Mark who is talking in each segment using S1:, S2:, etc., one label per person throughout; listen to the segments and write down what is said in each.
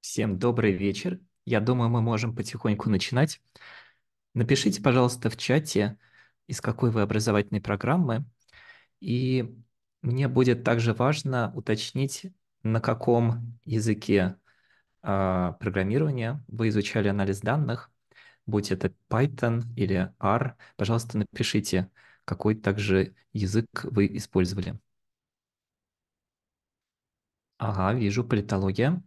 S1: Всем добрый вечер. Я думаю, мы можем потихоньку начинать. Напишите, пожалуйста, в чате, из какой вы образовательной программы. И мне будет также важно уточнить, на каком языке э, программирования вы изучали анализ данных, будь это Python или R. Пожалуйста, напишите, какой также язык вы использовали. Ага, вижу, политология.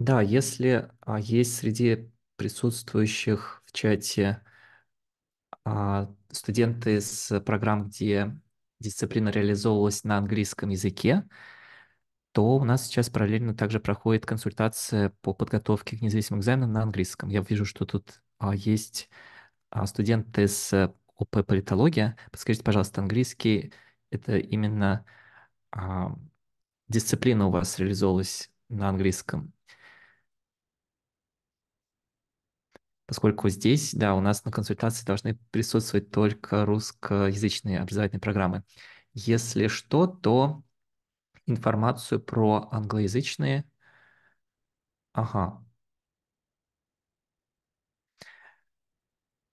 S1: Да, если а, есть среди присутствующих в чате а, студенты с программ, где дисциплина реализовывалась на английском языке, то у нас сейчас параллельно также проходит консультация по подготовке к независимым экзаменам на английском. Я вижу, что тут а, есть а, студенты с ОП политология. Подскажите, пожалуйста, английский это именно а, дисциплина у вас реализовалась на английском? поскольку здесь, да, у нас на консультации должны присутствовать только русскоязычные обязательные программы. Если что, то информацию про англоязычные... Ага.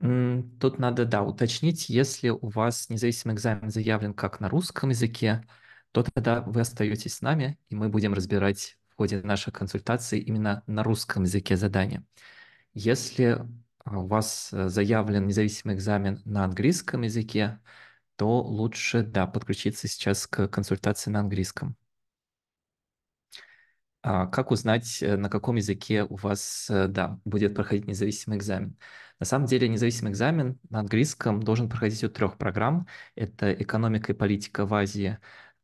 S1: Тут надо, да, уточнить, если у вас независимый экзамен заявлен как на русском языке, то тогда вы остаетесь с нами, и мы будем разбирать в ходе наших консультаций именно на русском языке задания. Если а, у вас э, заявлен независимый экзамен на английском языке, то лучше, да, подключиться сейчас к консультации на английском. А как узнать, э, на каком языке у вас, э, да, будет проходить независимый экзамен? На самом деле независимый экзамен на английском должен проходить у трех программ. Это экономика и политика в Азии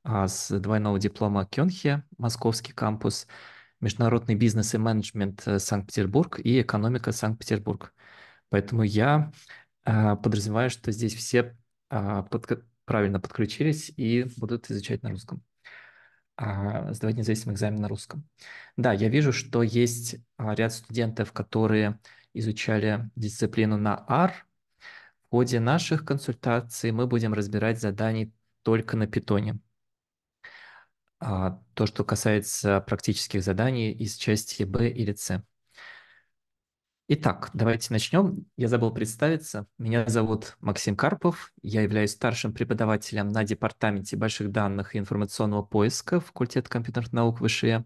S1: а с двойного диплома Кёнхе, московский кампус – международный бизнес и менеджмент э, Санкт-Петербург и экономика Санкт-Петербург. Поэтому я э, подразумеваю, что здесь все э, подка- правильно подключились и будут изучать на русском, сдавать а, независимый экзамен на русском. Да, я вижу, что есть ряд студентов, которые изучали дисциплину на R. В ходе наших консультаций мы будем разбирать задания только на питоне. А, то, что касается практических заданий из части Б или С. Итак, давайте начнем. Я забыл представиться. Меня зовут Максим Карпов. Я являюсь старшим преподавателем на Департаменте больших данных и информационного поиска факультета компьютерных наук ВШЭ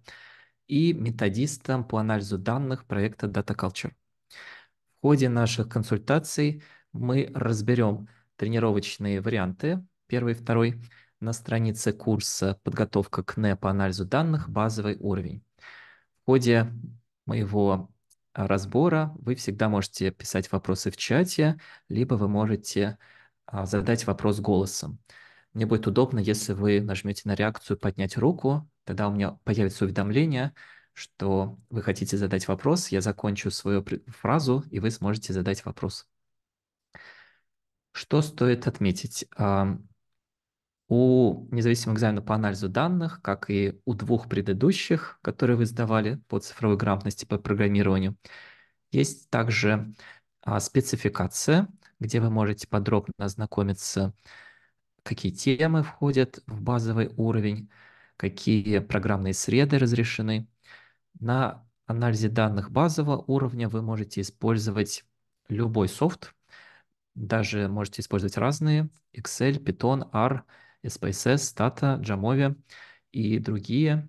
S1: и методистом по анализу данных проекта Data Culture. В ходе наших консультаций мы разберем тренировочные варианты, первый и второй, на странице курса «Подготовка к НЭ по анализу данных. Базовый уровень». В ходе моего разбора вы всегда можете писать вопросы в чате, либо вы можете а, задать вопрос голосом. Мне будет удобно, если вы нажмете на реакцию «Поднять руку», тогда у меня появится уведомление, что вы хотите задать вопрос, я закончу свою фразу, и вы сможете задать вопрос. Что стоит отметить? у независимого экзамена по анализу данных, как и у двух предыдущих, которые вы сдавали по цифровой грамотности по программированию, есть также а, спецификация, где вы можете подробно ознакомиться, какие темы входят в базовый уровень, какие программные среды разрешены. На анализе данных базового уровня вы можете использовать любой софт, даже можете использовать разные, Excel, Python, R – SPSS, Tata, Jamove и другие.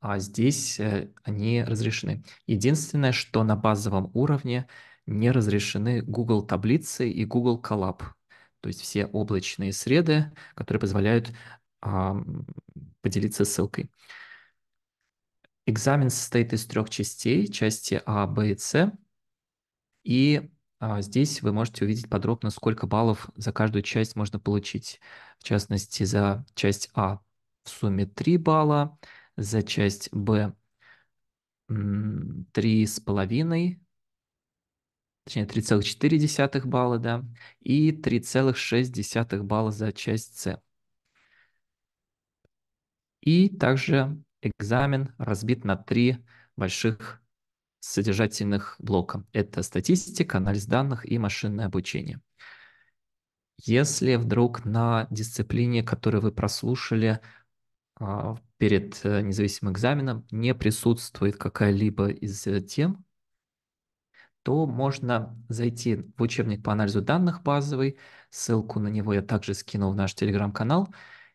S1: А здесь э, они разрешены. Единственное, что на базовом уровне не разрешены Google таблицы и Google Collab. То есть все облачные среды, которые позволяют а, поделиться ссылкой. Экзамен состоит из трех частей, части А, Б и С. И а, здесь вы можете увидеть подробно, сколько баллов за каждую часть можно получить. В частности, за часть А в сумме 3 балла, за часть Б 3,5, точнее 3,4 балла, да, и 3,6 балла за часть С. И также экзамен разбит на три больших содержательных блока. Это статистика, анализ данных и машинное обучение. Если вдруг на дисциплине, которую вы прослушали а, перед э, независимым экзаменом, не присутствует какая-либо из э, тем, то можно зайти в учебник по анализу данных базовый, ссылку на него я также скинул в наш телеграм-канал,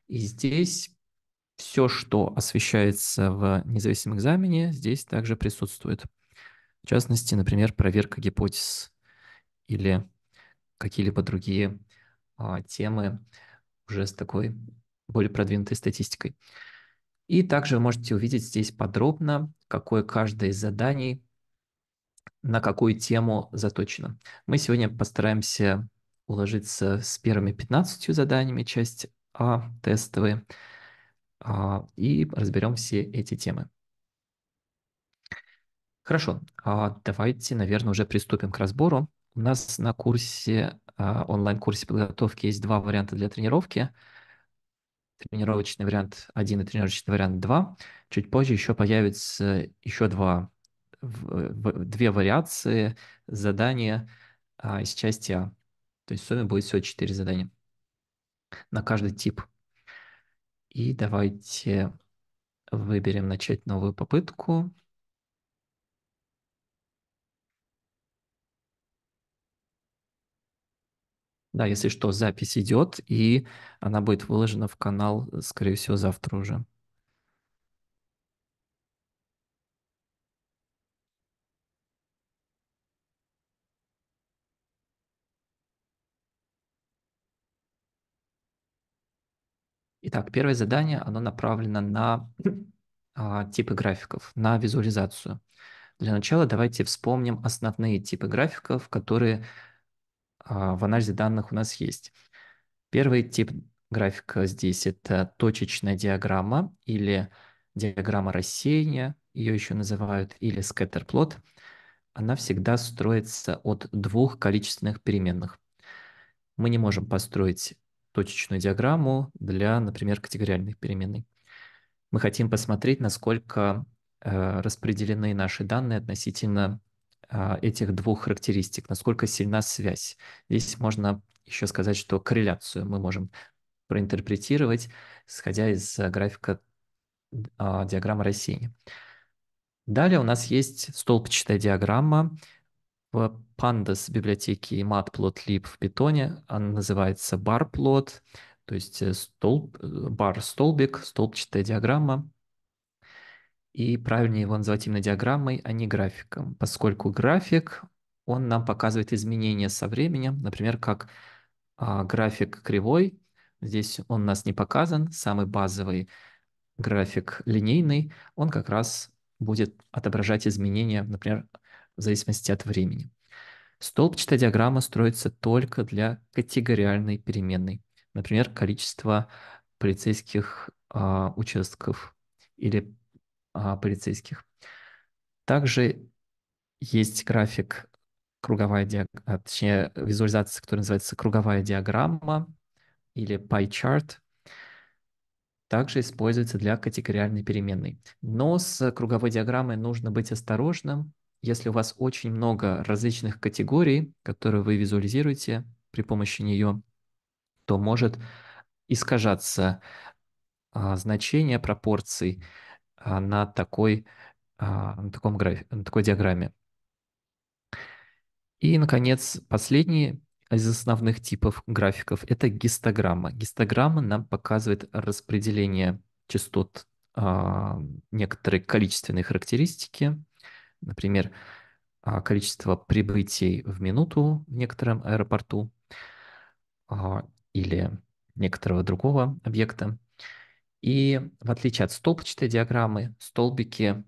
S1: и здесь все, что освещается в независимом экзамене, здесь также присутствует. В частности, например, проверка гипотез или какие-либо другие а, темы уже с такой более продвинутой статистикой. И также вы можете увидеть здесь подробно, какое каждое из заданий на какую тему заточено. Мы сегодня постараемся уложиться с первыми 15 заданиями, часть А, тестовые, а, и разберем все эти темы. Хорошо, а, давайте, наверное, уже приступим к разбору. У нас на курсе, а, онлайн-курсе подготовки есть два варианта для тренировки. Тренировочный вариант 1 и тренировочный вариант 2. Чуть позже еще появится еще два, две вариации задания а, из части А. То есть в сумме будет всего 4 задания на каждый тип. И давайте выберем начать новую попытку. Да, если что, запись идет, и она будет выложена в канал, э, скорее всего, завтра уже. Итак, первое задание, оно направлено на а, типы графиков, на визуализацию. Для начала давайте вспомним основные типы графиков, которые а, в анализе данных у нас есть. Первый тип графика здесь – это точечная диаграмма или диаграмма рассеяния, ее еще называют, или скеттерплот. Она всегда строится от двух количественных переменных. Мы не можем построить точечную диаграмму для, например, категориальных переменной. Мы хотим посмотреть, насколько э, распределены наши данные относительно а, этих двух характеристик, насколько сильна связь. Здесь можно еще сказать, что корреляцию мы можем проинтерпретировать, исходя из э, графика а, диаграммы России. Далее у нас есть столбчатая диаграмма в Pandas библиотеке matplotlib в питоне. Она называется barplot, то есть э, столб, э, бар столбик, столбчатая диаграмма. И правильнее его называть именно диаграммой, а не графиком, поскольку график, он нам показывает изменения со временем, например, как а, график кривой, здесь он у нас не показан, самый базовый график линейный, он как раз будет отображать изменения, например, в зависимости от времени. Столбчатая диаграмма строится только для категориальной переменной, например, количество полицейских а, участков или а, полицейских. Также есть график круговая диаг, а, точнее визуализация, которая называется круговая диаграмма или pie chart, также используется для категориальной переменной. Но с круговой диаграммой нужно быть осторожным. Если у вас очень много различных категорий, которые вы визуализируете при помощи нее, то может искажаться а, значение пропорций, на такой, а, на таком графе, на такой диаграмме. И, наконец, последний из основных типов графиков – это гистограмма. Гистограмма нам показывает распределение частот, а, некоторые количественные характеристики, например, а, количество прибытий в минуту в некотором аэропорту или некоторого другого объекта, и в отличие от столбчатой диаграммы, столбики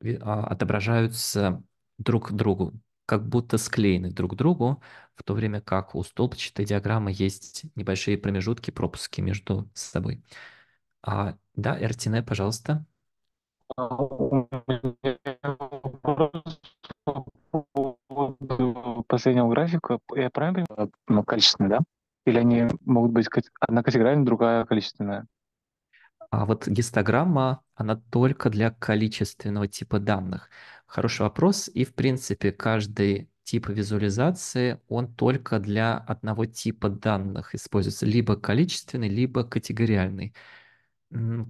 S1: э, а, отображаются друг к другу, как будто склеены друг к другу, в то время как у столбчатой диаграммы есть небольшие промежутки, пропуски между собой. А, да, Эртине, пожалуйста. А, последнего графика, я правильно? Ну, качественный, да? Или они могут быть одна категориальная другая количественная? А вот гистограмма, она только для количественного типа данных. Хороший вопрос. И, в принципе, каждый тип визуализации, он только для одного типа данных используется. Либо количественный, либо категориальный.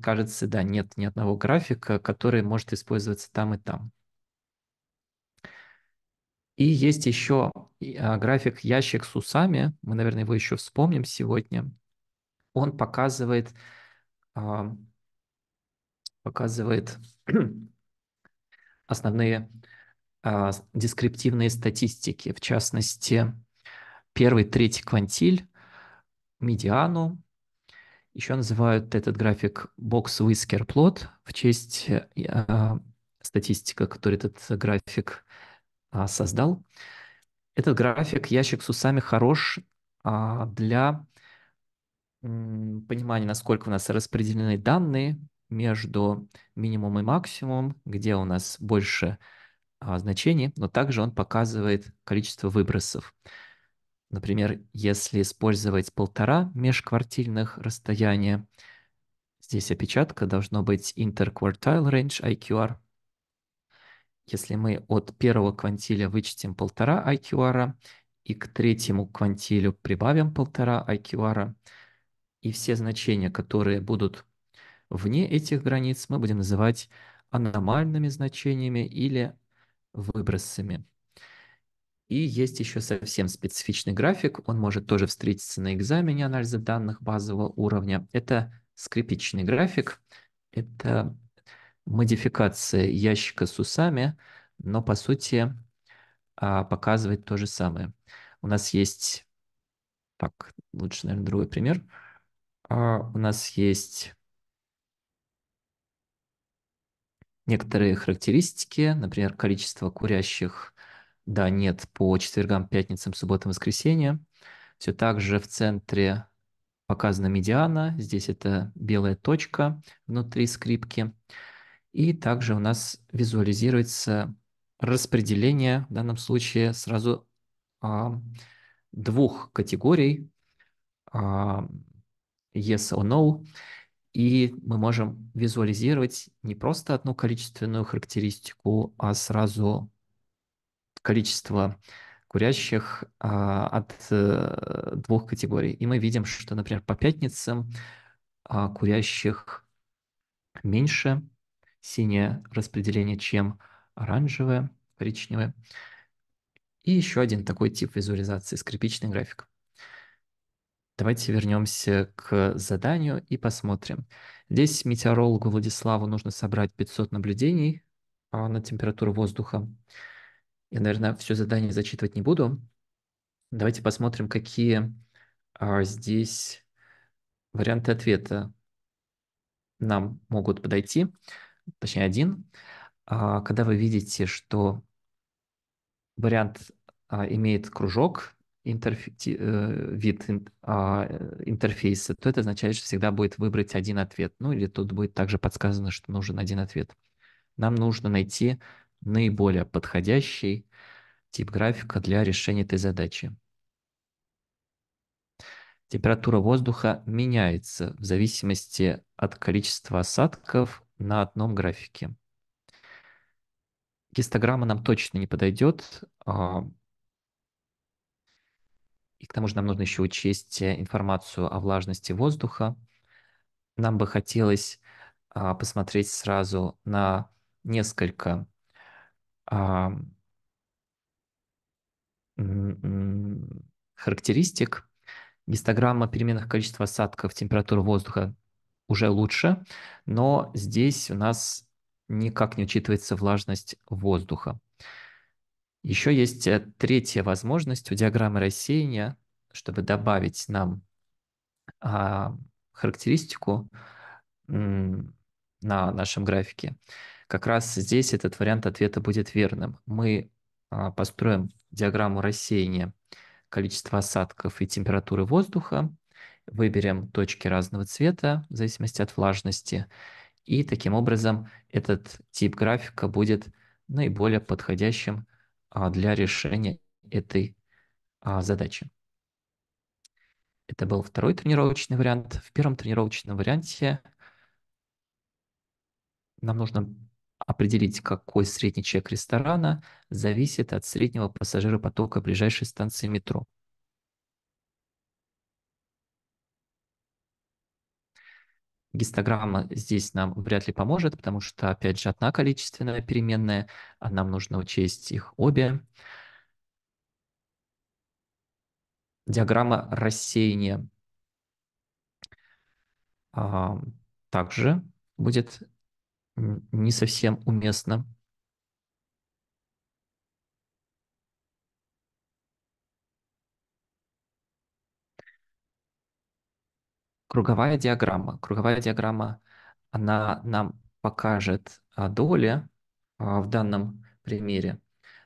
S1: Кажется, да, нет ни одного графика, который может использоваться там и там. И есть еще а, график «Ящик с усами». Мы, наверное, его еще вспомним сегодня. Он показывает, показывает основные а, дескриптивные статистики. В частности, первый, третий квантиль, медиану. Еще называют этот график бокс whisker plot в честь э, а, статистика, который этот график а, создал. Этот график ящик с усами хорош а, для понимания, насколько у нас распределены данные между минимум и максимум, где у нас больше а, значений, но также он показывает количество выбросов. Например, если использовать полтора межквартильных расстояния, здесь опечатка должно быть interquartile range IQR, если мы от первого квантиля вычтем полтора IQR и к третьему квантилю прибавим полтора IQR, и все значения, которые будут вне этих границ, мы будем называть аномальными значениями или выбросами. И есть еще совсем специфичный график, он может тоже встретиться на экзамене анализа данных базового уровня. Это скрипичный график, это модификация ящика с усами, но по сути а, показывает то же самое. У нас есть, так, лучше, наверное, другой пример. А, у нас есть некоторые характеристики, например, количество курящих, да, нет, по четвергам, пятницам, субботам, воскресеньям. Все так же в центре показана медиана, здесь это белая точка внутри скрипки. И также у нас визуализируется распределение, в данном случае сразу а, двух категорий а, yes or no. И мы можем визуализировать не просто одну количественную характеристику, а сразу количество курящих а, от а, двух категорий. И мы видим, что, например, по пятницам а, курящих меньше, синее распределение, чем оранжевое, коричневое. И еще один такой тип визуализации – скрипичный график. Давайте вернемся к заданию и посмотрим. Здесь метеорологу Владиславу нужно собрать 500 наблюдений а, на температуру воздуха. Я, наверное, все задание зачитывать не буду. Давайте посмотрим, какие а, здесь варианты ответа нам могут подойти точнее один, а, когда вы видите, что вариант а, имеет кружок, интерф... Э, вид а, э, интерфейса, то это означает, что всегда будет выбрать один ответ. Ну или тут будет также подсказано, что нужен один ответ. Нам нужно найти наиболее подходящий тип графика для решения этой задачи. Температура воздуха меняется в зависимости от количества осадков, на одном графике. Гистограмма нам точно не подойдет. А, и к тому же нам нужно еще учесть э, информацию о влажности воздуха. Нам бы хотелось а, посмотреть сразу на несколько а, характеристик. Гистограмма переменных количества осадков, температуры воздуха уже лучше, но здесь у нас никак не учитывается влажность воздуха. Еще есть э, третья возможность у диаграммы рассеяния, чтобы добавить нам а, характеристику на нашем графике. Как раз здесь этот вариант ответа будет верным. Мы а, построим диаграмму рассеяния количества осадков и температуры воздуха Выберем точки разного цвета в зависимости от влажности. И таким образом этот тип графика будет наиболее подходящим а, для решения этой а, задачи. Это был второй тренировочный вариант. В первом тренировочном варианте нам нужно определить, какой средний чек ресторана зависит от среднего пассажиропотока ближайшей станции метро. Гистограмма здесь нам вряд ли поможет, потому что, опять же, одна количественная переменная, а нам нужно учесть их обе. Диаграмма рассеяния а, также будет не совсем уместна. круговая диаграмма. Круговая диаграмма, она нам покажет а, доли а, в данном примере,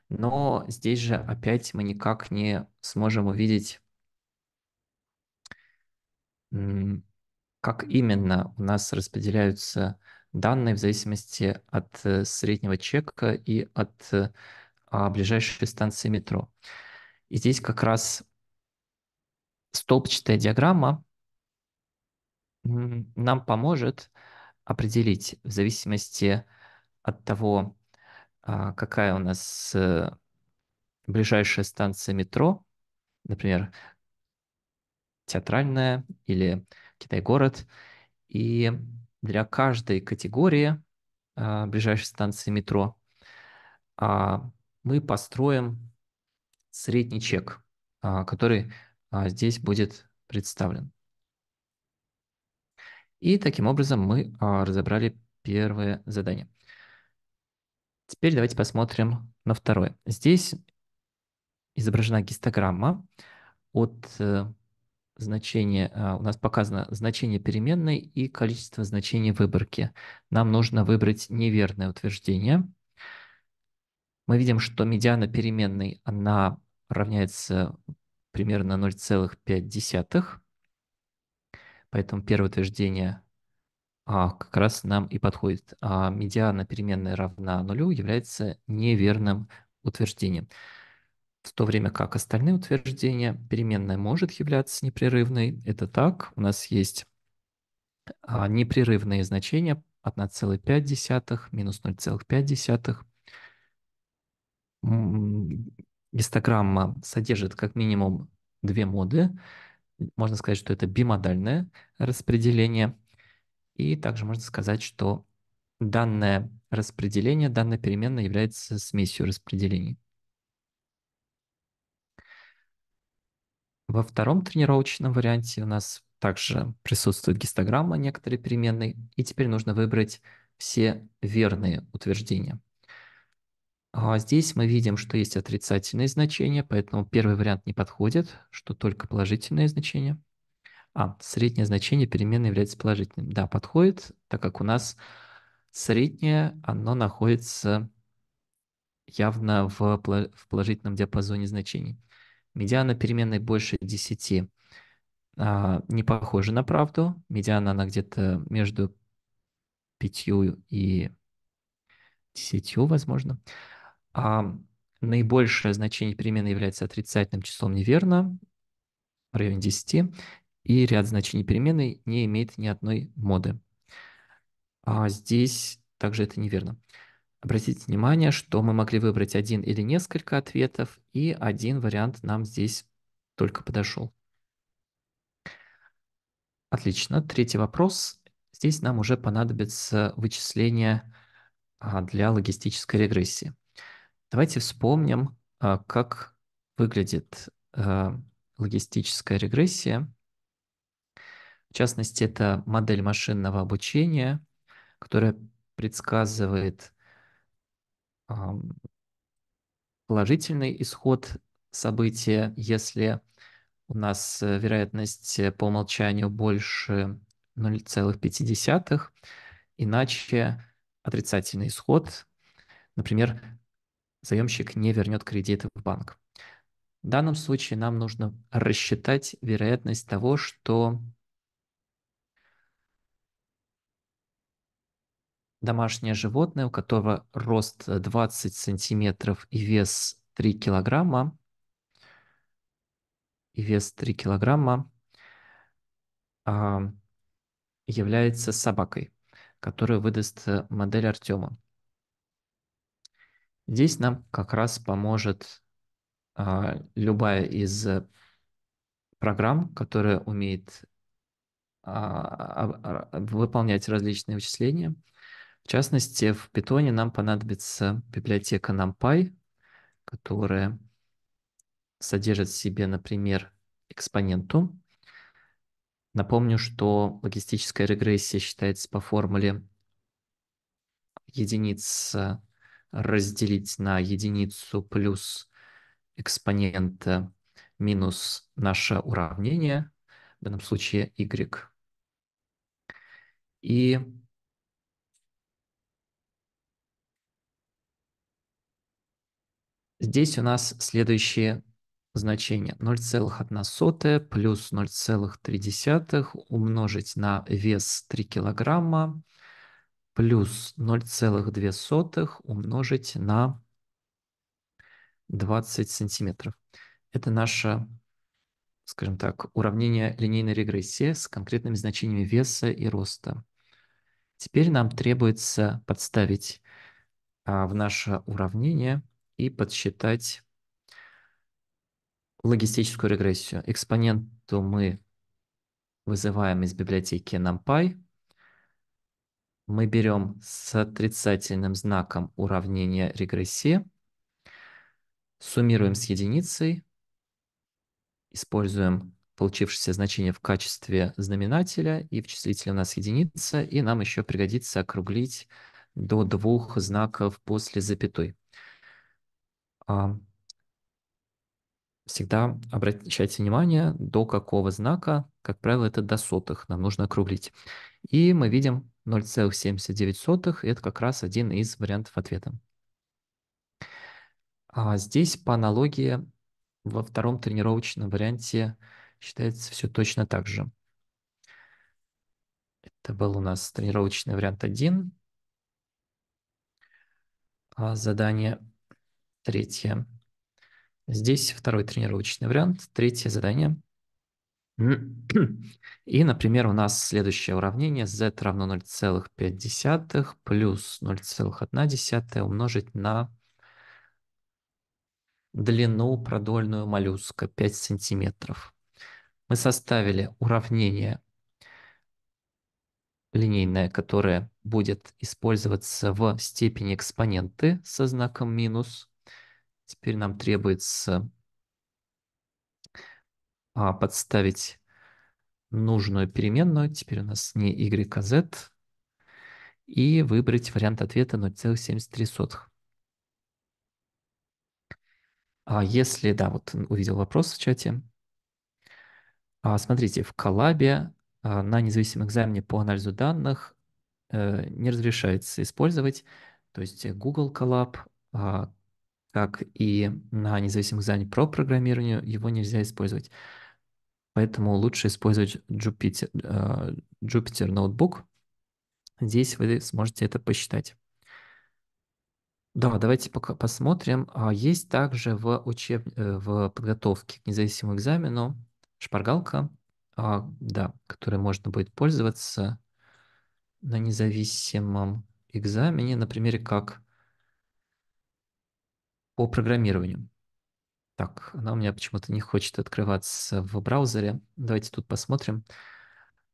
S1: но здесь же опять мы никак не сможем увидеть, как именно у нас распределяются данные в зависимости от э, среднего чека и от э, а, ближайшей станции метро. И здесь как раз столбчатая диаграмма нам поможет определить в зависимости от того, а, какая у нас э, ближайшая станция метро, например, театральная или Китай-город. И для каждой категории а, ближайшей станции метро а, мы построим средний чек, который здесь будет представлен. И таким образом мы а, разобрали первое задание. Теперь давайте посмотрим на второе. Здесь изображена гистограмма от э, значения а, у нас показано значение переменной и количество значений выборки. Нам нужно выбрать неверное утверждение. Мы видим, что медиана переменной, она равняется примерно 0,5. Поэтому первое утверждение а, как раз нам и подходит. А медиана переменная равна нулю является неверным утверждением. В то время как остальные утверждения, переменная может являться непрерывной. Это так. У нас есть а, непрерывные значения 1,5, минус 0,5. Гистограмма содержит как минимум две моды. Можно сказать, что это бимодальное распределение. И также можно сказать, что данное распределение, данная переменная является смесью распределений. Во втором тренировочном варианте у нас также присутствует гистограмма некоторой переменной. И теперь нужно выбрать все верные утверждения. А здесь мы видим, что есть отрицательные значения, поэтому первый вариант не подходит, что только положительное значение. А, среднее значение переменной является положительным. Да, подходит, так как у нас среднее, оно находится явно в, положительном диапазоне значений. Медиана переменной больше 10 а, не похожа на правду. Медиана, она где-то между 5 и 10, возможно. А наибольшее значение перемены является отрицательным числом неверно, в районе 10, и ряд значений переменной не имеет ни одной моды. А здесь также это неверно. Обратите внимание, что мы могли выбрать один или несколько ответов, и один вариант нам здесь только подошел. Отлично. Третий вопрос. Здесь нам уже понадобится вычисление а, для логистической регрессии. Давайте вспомним, а, как выглядит а, логистическая регрессия. В частности, это модель машинного обучения, которая предсказывает положительный исход события, если у нас э, вероятность э, по умолчанию больше 0,5, иначе отрицательный исход. Например, заемщик не вернет кредит в банк. В данном случае нам нужно рассчитать вероятность того, что домашнее животное, у которого рост 20 сантиметров и вес 3 килограмма, и вес 3 килограмма а, является собакой, которую выдаст модель Артема. Здесь нам как раз поможет а, любая из э, программ, которая умеет а, а, выполнять различные вычисления. В частности, в Python нам понадобится библиотека NumPy, которая содержит в себе, например, экспоненту. Напомню, что логистическая регрессия считается по формуле единиц разделить на единицу плюс экспонента минус наше уравнение, в данном случае y. И здесь у нас следующие значение 0,1 плюс 0,3 умножить на вес 3 килограмма плюс 0,2 умножить на 20 сантиметров. Это наше, скажем так, уравнение линейной регрессии с конкретными значениями веса и роста. Теперь нам требуется подставить а, в наше уравнение и подсчитать логистическую регрессию. Экспоненту мы вызываем из библиотеки NumPy мы берем с отрицательным знаком уравнение регрессии, суммируем с единицей, используем получившееся значение в качестве знаменателя, и в числителе у нас единица, и нам еще пригодится округлить до двух знаков после запятой. А, всегда обращайте внимание, до какого знака, как правило, это до сотых нам нужно округлить. И мы видим 0,79, и это как раз один из вариантов ответа. А здесь по аналогии во втором тренировочном варианте считается все точно так же. Это был у нас тренировочный вариант 1. А задание третье. Здесь второй тренировочный вариант, третье задание. И, например, у нас следующее уравнение z равно 0,5 плюс 0,1 умножить на длину продольную моллюска 5 сантиметров. Мы составили уравнение линейное, которое будет использоваться в степени экспоненты со знаком минус. Теперь нам требуется а, подставить нужную переменную, теперь у нас не y, а z, и выбрать вариант ответа 0,73. А если, да, вот увидел вопрос в чате. А, смотрите, в коллабе а, на независимом экзамене по анализу данных э, не разрешается использовать, то есть Google Collab, а, как и на независимом экзамене про программирование, его нельзя использовать. Поэтому лучше использовать Jupyter, э, Jupyter Notebook. Здесь вы сможете это посчитать. Да, давайте пока посмотрим. А есть также в, учеб... Э, в подготовке к независимому экзамену шпаргалка, а, да, которой можно будет пользоваться на независимом экзамене, например, как по программированию. Так, она у меня почему-то не хочет открываться в браузере. Давайте тут посмотрим.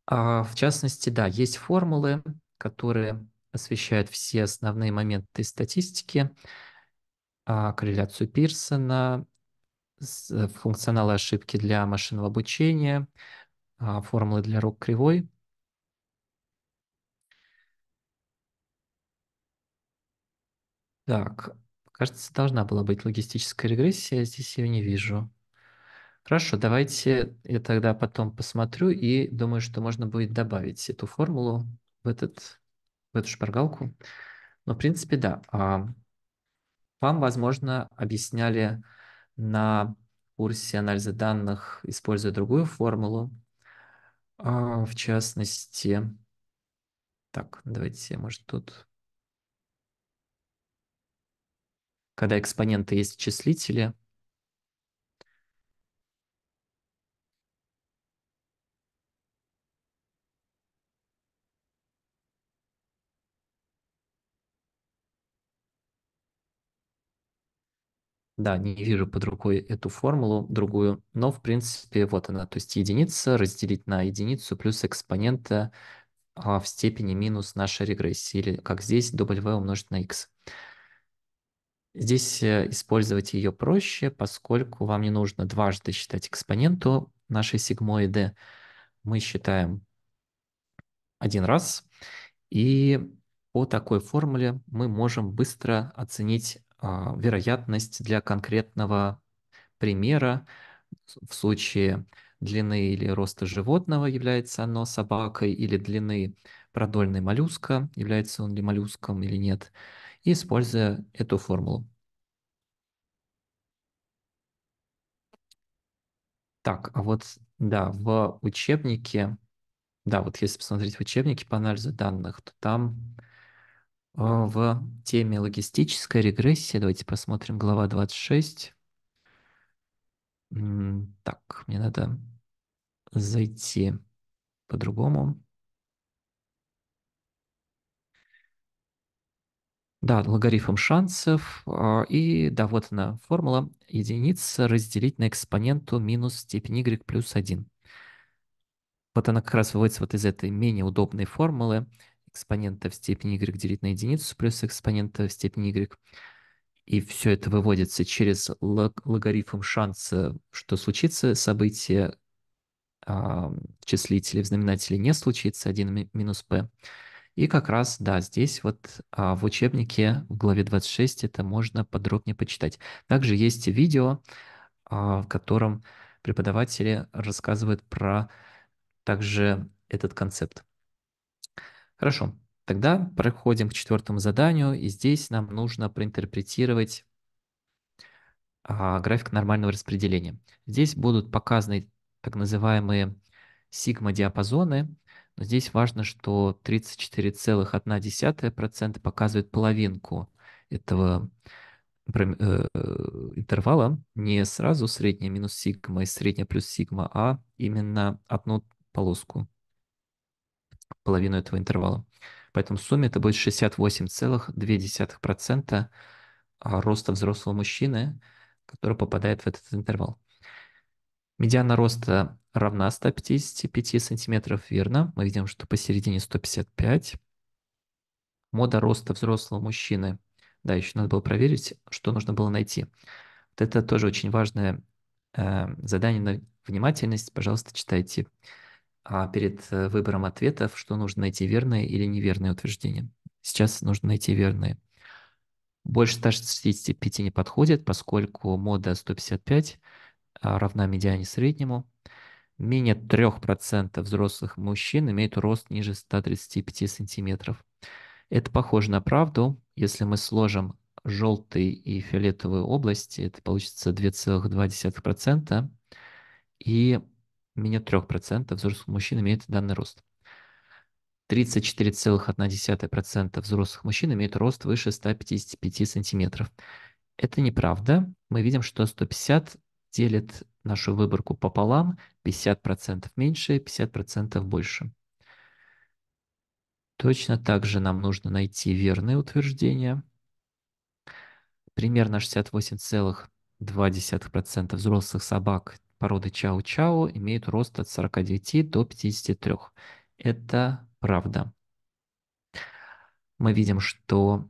S1: А, в частности, да, есть формулы, которые освещают все основные моменты статистики, а, корреляцию Пирсона, э, функционалы ошибки для машинного обучения, а, формулы для рок-кривой. Так, Кажется, должна была быть логистическая регрессия, здесь ее не вижу. Хорошо, давайте я тогда потом посмотрю и думаю, что можно будет добавить эту формулу в, этот, в эту шпаргалку. Но, в принципе, да. А, вам, возможно, объясняли на курсе анализа данных, используя другую формулу. А, в частности, так, давайте, может, тут когда экспоненты есть в числителе. Да, не вижу под рукой эту формулу другую, но в принципе вот она, то есть единица разделить на единицу плюс экспонента а, в степени минус наша регрессия, или как здесь w умножить на x. Здесь э, использовать ее проще, поскольку вам не нужно дважды считать экспоненту нашей сигмоиды. Мы считаем один раз, и по такой формуле мы можем быстро оценить а, вероятность для конкретного примера в случае длины или роста животного, является оно собакой, или длины продольной моллюска, является он ли моллюском или нет – используя эту формулу. Так, а вот, да, в учебнике, да, вот если посмотреть в учебнике по анализу данных, то там э, в теме логистическая регрессия, давайте посмотрим, глава 26. Так, мне надо зайти по-другому. Да, логарифм шансов. А, и да, вот она, формула единица разделить на экспоненту минус степень y плюс 1. Вот она как раз выводится вот из этой менее удобной формулы. Экспонента в степени y делить на единицу плюс экспонента в степени y. И все это выводится через лог логарифм шанса, что случится событие, числителей в знаменателе не случится, 1 минус p. И как раз, да, здесь вот а, в учебнике в главе 26 это можно подробнее почитать. Также есть видео, а, в котором преподаватели рассказывают про также этот концепт. Хорошо, тогда проходим к четвертому заданию, и здесь нам нужно проинтерпретировать а, график нормального распределения. Здесь будут показаны так называемые сигма-диапазоны, но здесь важно, что 34,1% показывает половинку этого э, интервала не сразу средняя минус сигма и средняя плюс сигма, а именно одну полоску, половину этого интервала. Поэтому в сумме это будет 68,2% роста взрослого мужчины, который попадает в этот интервал. Медиана роста равна 155 сантиметров, верно. Мы видим, что посередине 155. Мода роста взрослого мужчины. Да, еще надо было проверить, что нужно было найти. Вот это тоже очень важное э, задание на внимательность. Пожалуйста, читайте а перед э, выбором ответов, что нужно найти верное или неверное утверждение. Сейчас нужно найти верное. Больше 165 не подходит, поскольку мода 155 а, равна медиане среднему менее 3% взрослых мужчин имеют рост ниже 135 сантиметров. Это похоже на правду. Если мы сложим желтые и фиолетовые области, это получится 2,2%. И менее 3% взрослых мужчин имеет данный рост. 34,1% взрослых мужчин имеют рост выше 155 сантиметров. Это неправда. Мы видим, что 150 делит нашу выборку пополам, 50% меньше, 50% больше. Точно так же нам нужно найти верные утверждения. Примерно 68,2% взрослых собак породы чау-чау имеют рост от 49 до 53. Это правда. Мы видим, что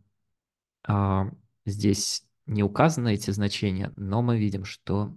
S1: а, здесь не указаны эти значения, но мы видим, что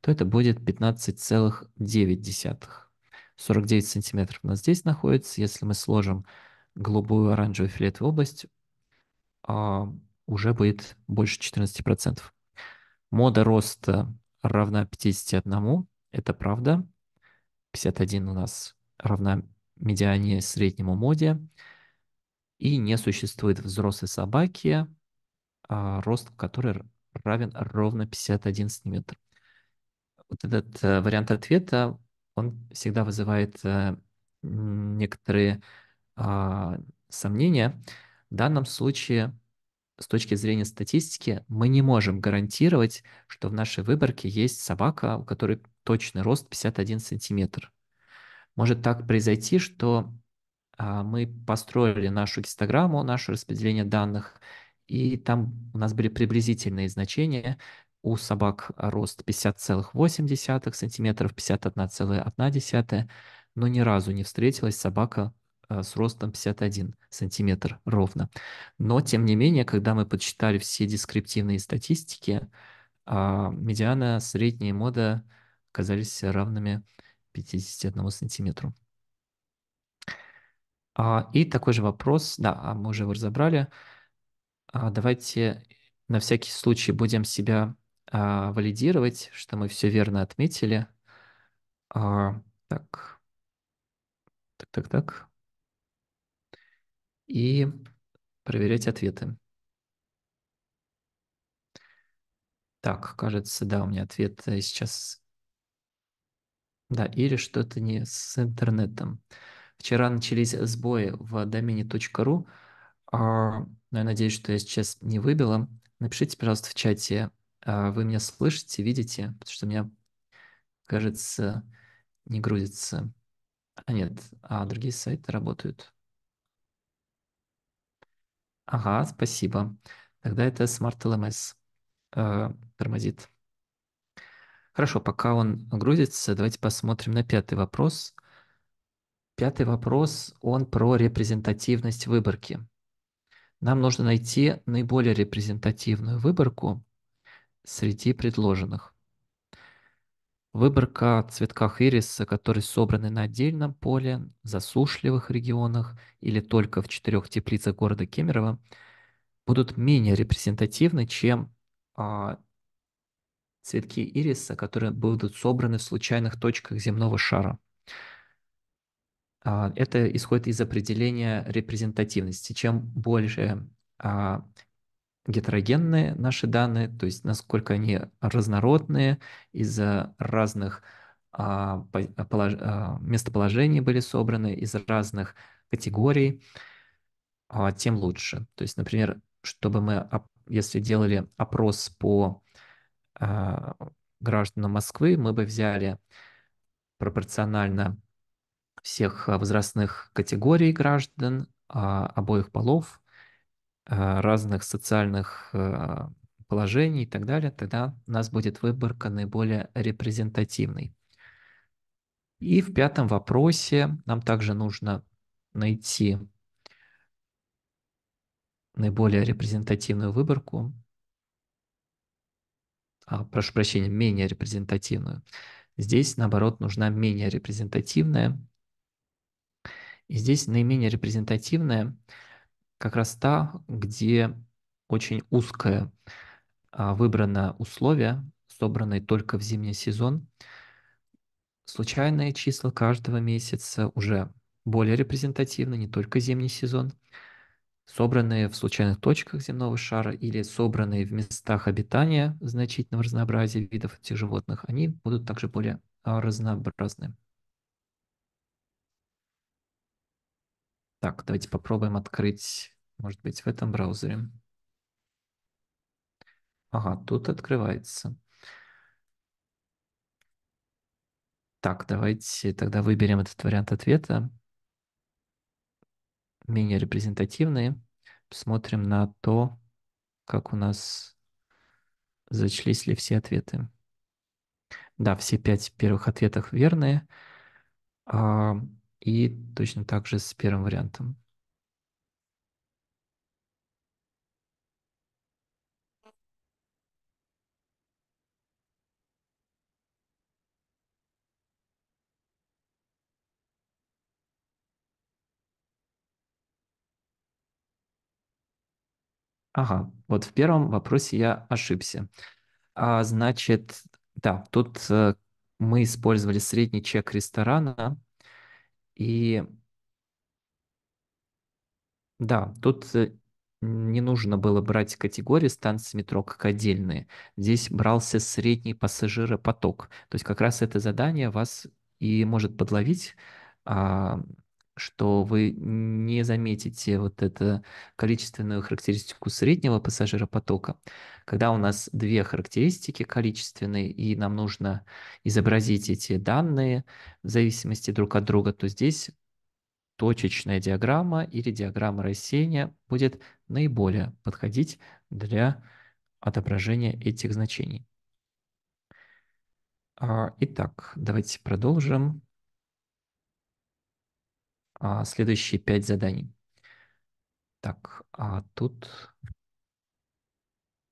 S1: то это будет 15,9. 49 сантиметров у нас здесь находится. Если мы сложим голубую оранжевую фиолетовую область, а, уже будет больше 14%. Мода роста равна 51, это правда. 51 у нас равна медиане среднему моде. И не существует взрослой собаки, а, рост которой равен ровно 51 сантиметр вот этот э, вариант ответа, он всегда вызывает э, некоторые а, сомнения. В данном случае, с точки зрения статистики, мы не можем гарантировать, что в нашей выборке есть собака, у которой точный рост 51 сантиметр. Может так произойти, что а, мы построили нашу гистограмму, наше распределение данных, и там у нас были приблизительные значения, у собак рост 50,8 см, 51,1, но ни разу не встретилась собака э, с ростом 51 сантиметр ровно. Но, тем не менее, когда мы подсчитали все дескриптивные статистики, а, медиана, средняя и мода оказались равными 51 сантиметру. А, и такой же вопрос, да, а мы уже его разобрали. Давайте на всякий случай будем себя а, валидировать, что мы все верно отметили. А, так, так, так, так. И проверять ответы. Так, кажется, да, у меня ответ э, сейчас... Да, или что-то не с интернетом. Вчера начались сбои в домене домене.ру. А, но я надеюсь, что я сейчас не выбила. Напишите, пожалуйста, в чате, а, вы меня слышите, видите? Потому что у меня, кажется, не грузится. А нет, а другие сайты работают. Ага, спасибо. Тогда это Smart LMS э, а, тормозит. Хорошо, пока он грузится, давайте посмотрим на пятый вопрос. Пятый вопрос, он про репрезентативность выборки. Нам нужно найти наиболее репрезентативную выборку среди предложенных. Выборка в цветках ириса, которые собраны на отдельном поле, в засушливых регионах или только в четырех теплицах города Кемерово, будут менее репрезентативны, чем а, цветки ириса, которые будут собраны в случайных точках земного шара. А, это исходит из определения репрезентативности. Чем больше а, гетерогенные наши данные, то есть насколько они разнородные из-за разных а, а, полож, а, местоположений были собраны, из разных категорий, а, тем лучше. То есть, например, чтобы мы, если делали опрос по а, гражданам Москвы, мы бы взяли пропорционально всех а, возрастных категорий граждан, а, обоих полов, а, разных социальных а, положений и так далее, тогда у нас будет выборка наиболее репрезентативной. И в пятом вопросе нам также нужно найти наиболее репрезентативную выборку, а, прошу прощения, менее репрезентативную. Здесь, наоборот, нужна менее репрезентативная. И здесь наименее репрезентативная – как раз та, где очень узкое а, выбрано условие, собранное только в зимний сезон. Случайные числа каждого месяца уже более репрезентативны, не только зимний сезон. Собранные в случайных точках земного шара или собранные в местах обитания значительного разнообразия видов этих животных, они будут также более а, разнообразны. Так, давайте попробуем открыть, может быть, в этом браузере. Ага, тут открывается. Так, давайте тогда выберем этот вариант ответа. Менее репрезентативные. Смотрим на то, как у нас зачлись ли все ответы. Да, все пять первых ответов верные. А, и точно так же с первым вариантом. Ага, вот в первом вопросе я ошибся. А, значит, да, тут э, мы использовали средний чек ресторана, и да, тут э, не нужно было брать категории станции метро как отдельные. Здесь брался средний пассажиропоток. То есть как раз это задание вас и может подловить, а, что вы не заметите вот эту количественную характеристику среднего пассажира потока. Когда у нас две характеристики количественные, и нам нужно изобразить эти данные в зависимости друг от друга, то здесь точечная диаграмма или диаграмма рассеяния будет наиболее подходить для отображения этих значений. А, итак, давайте продолжим а, следующие пять заданий. Так, а тут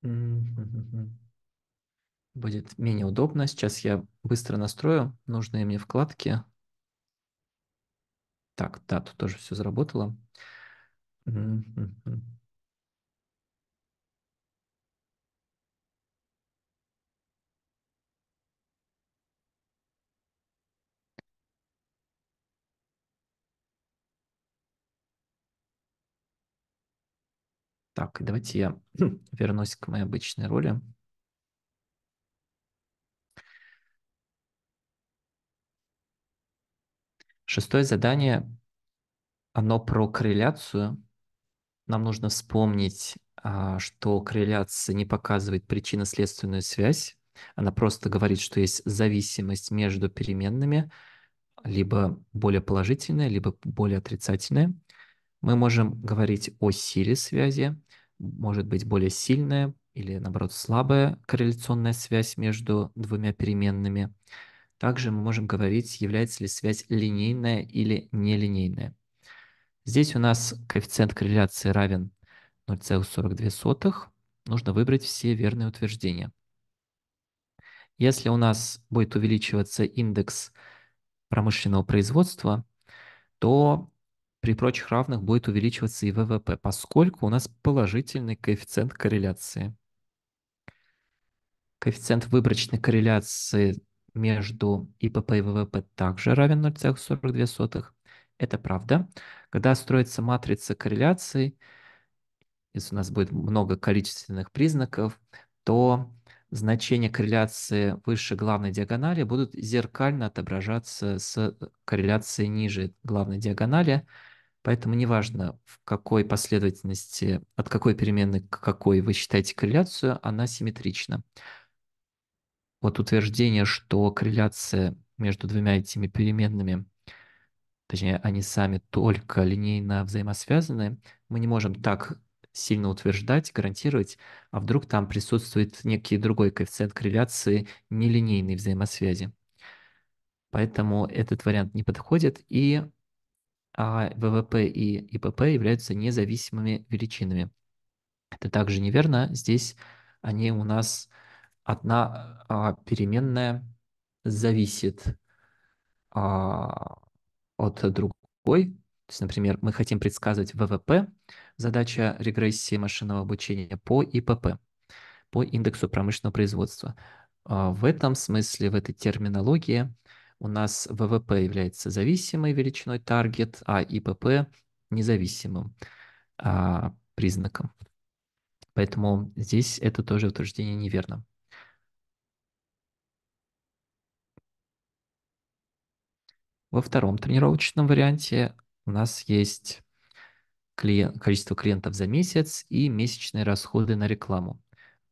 S1: будет менее удобно. Сейчас я быстро настрою нужные мне вкладки. Так, да, тут тоже все заработало. Так, давайте я вернусь к моей обычной роли. Шестое задание, оно про корреляцию. Нам нужно вспомнить, а, что корреляция не показывает причинно-следственную связь. Она просто говорит, что есть зависимость между переменными, либо более положительная, либо более отрицательная. Мы можем говорить о силе связи, может быть более сильная или, наоборот, слабая корреляционная связь между двумя переменными. Также мы можем говорить, является ли связь линейная или нелинейная. Здесь у нас коэффициент корреляции равен 0,42. Нужно выбрать все верные утверждения. Если у нас будет увеличиваться индекс промышленного производства, то при прочих равных будет увеличиваться и ВВП, поскольку у нас положительный коэффициент корреляции. Коэффициент выборочной корреляции между ИПП и ВВП также равен 0,42. Это правда. Когда строится матрица корреляций, если у нас будет много количественных признаков, то значения корреляции выше главной диагонали будут зеркально отображаться с корреляцией ниже главной диагонали. Поэтому неважно, в какой последовательности, от какой переменной к какой вы считаете корреляцию, она симметрична. Вот утверждение, что корреляция между двумя этими переменными, точнее, они сами только линейно взаимосвязаны, мы не можем так сильно утверждать, гарантировать, а вдруг там присутствует некий другой коэффициент корреляции нелинейной взаимосвязи. Поэтому этот вариант не подходит, и а ВВП и ИПП являются независимыми величинами. Это также неверно. Здесь они у нас одна а, переменная зависит а, от другой. То есть, например, мы хотим предсказывать ВВП, задача регрессии машинного обучения по ИПП, по индексу промышленного производства. А, в этом смысле, в этой терминологии – у нас ВВП является зависимой величиной таргет, а ИПП независимым а, признаком. Поэтому здесь это тоже утверждение неверно. Во втором тренировочном варианте у нас есть клиент, количество клиентов за месяц и месячные расходы на рекламу.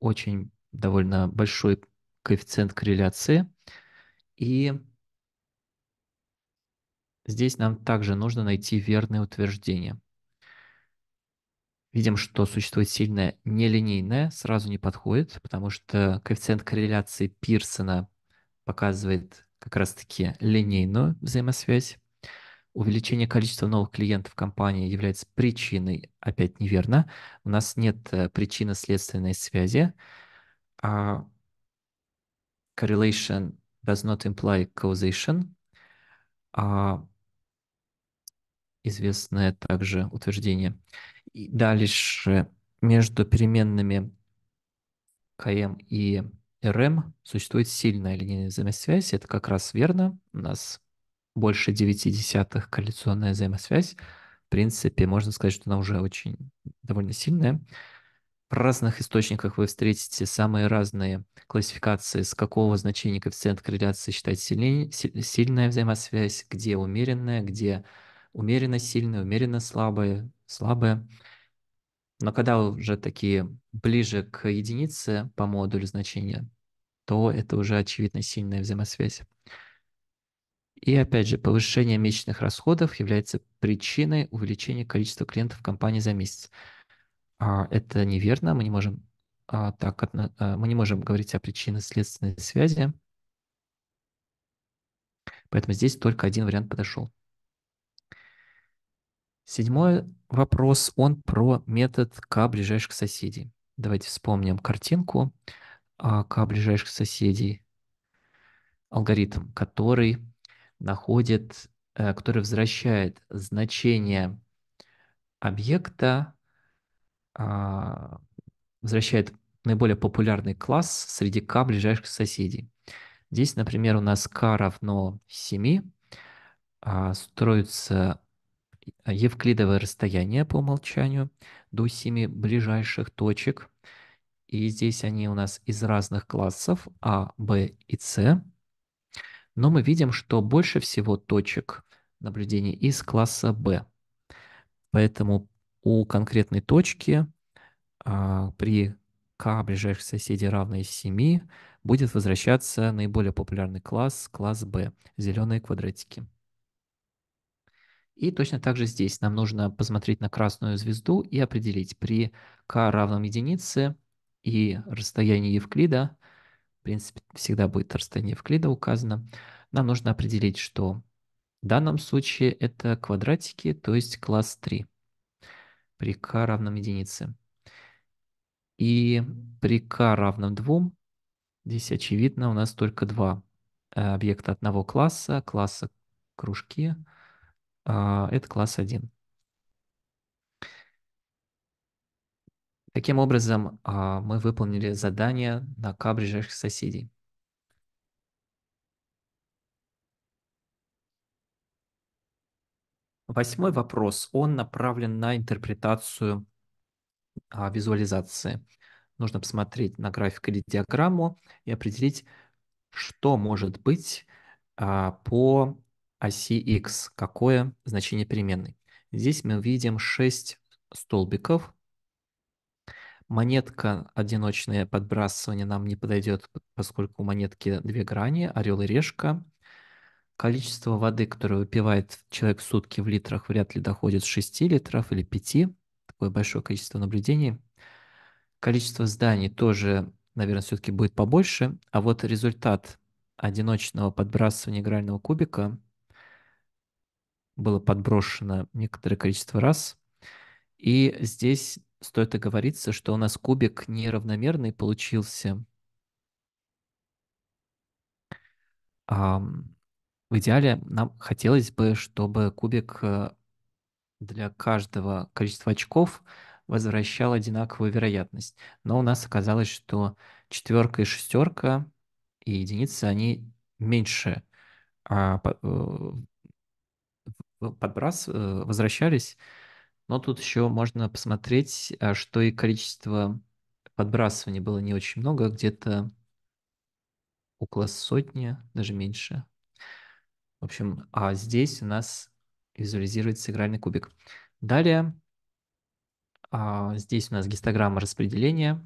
S1: Очень довольно большой коэффициент корреляции. И Здесь нам также нужно найти верное утверждение. Видим, что существует сильное нелинейное, сразу не подходит, потому что коэффициент корреляции Пирсона показывает как раз-таки линейную взаимосвязь. Увеличение количества новых клиентов компании является причиной, опять неверно. У нас нет э, причинно-следственной связи. А correlation does not imply causation. А известное также утверждение. И дальше между переменными КМ и РМ существует сильная линейная взаимосвязь. Это как раз верно. У нас больше 9 десятых корреляционная взаимосвязь. В принципе, можно сказать, что она уже очень довольно сильная. В разных источниках вы встретите самые разные классификации, с какого значения коэффициент корреляции считать сильнее, сильная взаимосвязь, где умеренная, где умеренно сильные, умеренно слабые, слабые. Но когда уже такие ближе к единице по модулю значения, то это уже очевидно сильная взаимосвязь. И опять же, повышение месячных расходов является причиной увеличения количества клиентов компании за месяц. А, это неверно, мы не можем а, так а, мы не можем говорить о причинно-следственной связи. Поэтому здесь только один вариант подошел. Седьмой вопрос, он про метод К ближайших соседей. Давайте вспомним картинку а, К ближайших соседей. Алгоритм, который находит, э, который возвращает значение объекта, а, возвращает наиболее популярный класс среди К ближайших соседей. Здесь, например, у нас k равно 7, а, строится а, евклидовое расстояние по умолчанию до 7 ближайших точек. И здесь они у нас из разных классов А, Б и С. Но мы видим, что больше всего точек наблюдения из класса Б. Поэтому у конкретной точки а, при к ближайших соседей равной 7 будет возвращаться наиболее популярный класс, класс Б, зеленые квадратики. И точно так же здесь нам нужно посмотреть на красную звезду и определить при k равном единице и расстоянии Евклида, в принципе, всегда будет расстояние Евклида указано, нам нужно определить, что в данном случае это квадратики, то есть класс 3 при k равном единице. И при k равном 2, здесь очевидно, у нас только два э, объекта одного класса, класса кружки – а, это класс 1. Таким образом, а, мы выполнили задание на К ближайших соседей. Восьмой вопрос. Он направлен на интерпретацию а, визуализации. Нужно посмотреть на график или диаграмму и определить, что может быть а, по оси а x. Какое значение переменной? Здесь мы видим 6 столбиков. Монетка одиночное подбрасывание нам не подойдет, поскольку у монетки две грани, орел и решка. Количество воды, которое выпивает человек в сутки в литрах, вряд ли доходит 6 литров или 5. Такое большое количество наблюдений. Количество зданий тоже, наверное, все-таки будет побольше. А вот результат одиночного подбрасывания игрального кубика было подброшено некоторое количество раз. И здесь стоит оговориться, что у нас кубик неравномерный получился. В идеале нам хотелось бы, чтобы кубик э, для каждого количества очков возвращал одинаковую вероятность. Но у нас оказалось, что четверка и шестерка и единицы, они меньше а, э, подбрас, э, возвращались. Но тут еще можно посмотреть, а, что и количество подбрасываний было не очень много, где-то около сотни, даже меньше. В общем, а здесь у нас визуализируется игральный кубик. Далее а здесь у нас гистограмма распределения.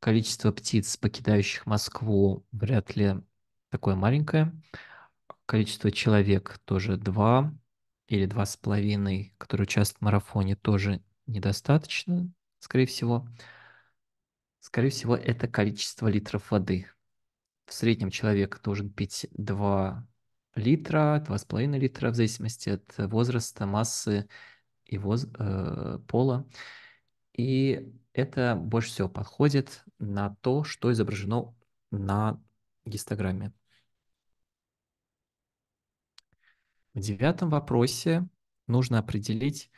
S1: Количество птиц, покидающих Москву, вряд ли такое маленькое. Количество человек тоже два или два с половиной, которые участвуют в марафоне, тоже недостаточно, скорее всего. Скорее всего, это количество литров воды. В среднем человек должен пить 2 литра, 2,5 литра, в зависимости от возраста, массы и воз... э, пола. И это больше всего подходит на то, что изображено на гистограмме. В девятом вопросе нужно определить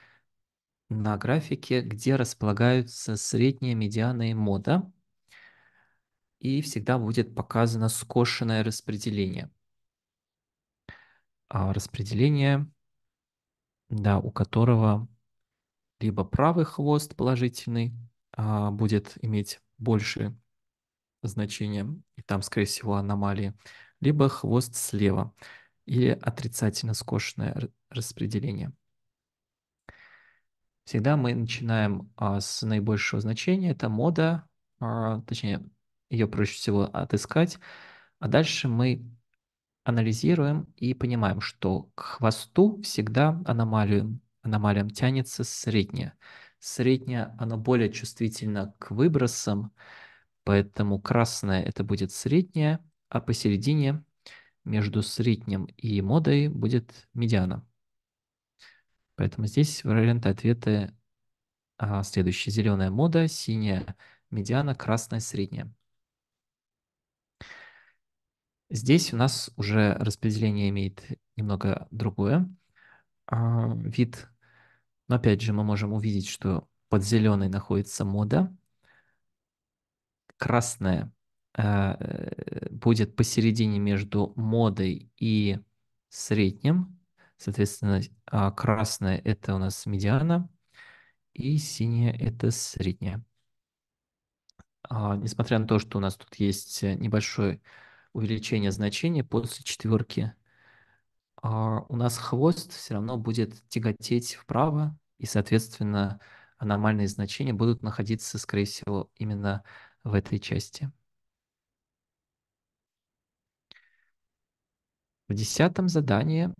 S1: на графике, где располагаются средние медианы мода. И всегда будет показано скошенное распределение. А распределение, да, у которого либо правый хвост положительный а, будет иметь больше значения, и там, скорее всего, аномалии, либо хвост слева – или отрицательно скошенное распределение. Всегда мы начинаем а, с наибольшего значения, это мода, а, точнее, ее проще всего отыскать, а дальше мы анализируем и понимаем, что к хвосту всегда аномалиям, аномалиям тянется среднее. Среднее, оно более чувствительно к выбросам, поэтому красное это будет среднее, а посередине между средним и модой будет медиана. Поэтому здесь варианты ответа а, следующие. Зеленая мода, синяя медиана, красная средняя. Здесь у нас уже распределение имеет немного другое а, вид. Но опять же мы можем увидеть, что под зеленой находится мода, красная а, э, будет посередине между модой и средним. Соответственно, а красная – это у нас медиана, и синяя – это средняя. А, несмотря на то, что у нас тут есть небольшое увеличение значения после четверки, у нас хвост все равно будет тяготеть вправо, и, соответственно, аномальные значения будут находиться, скорее всего, именно в этой части. В десятом задании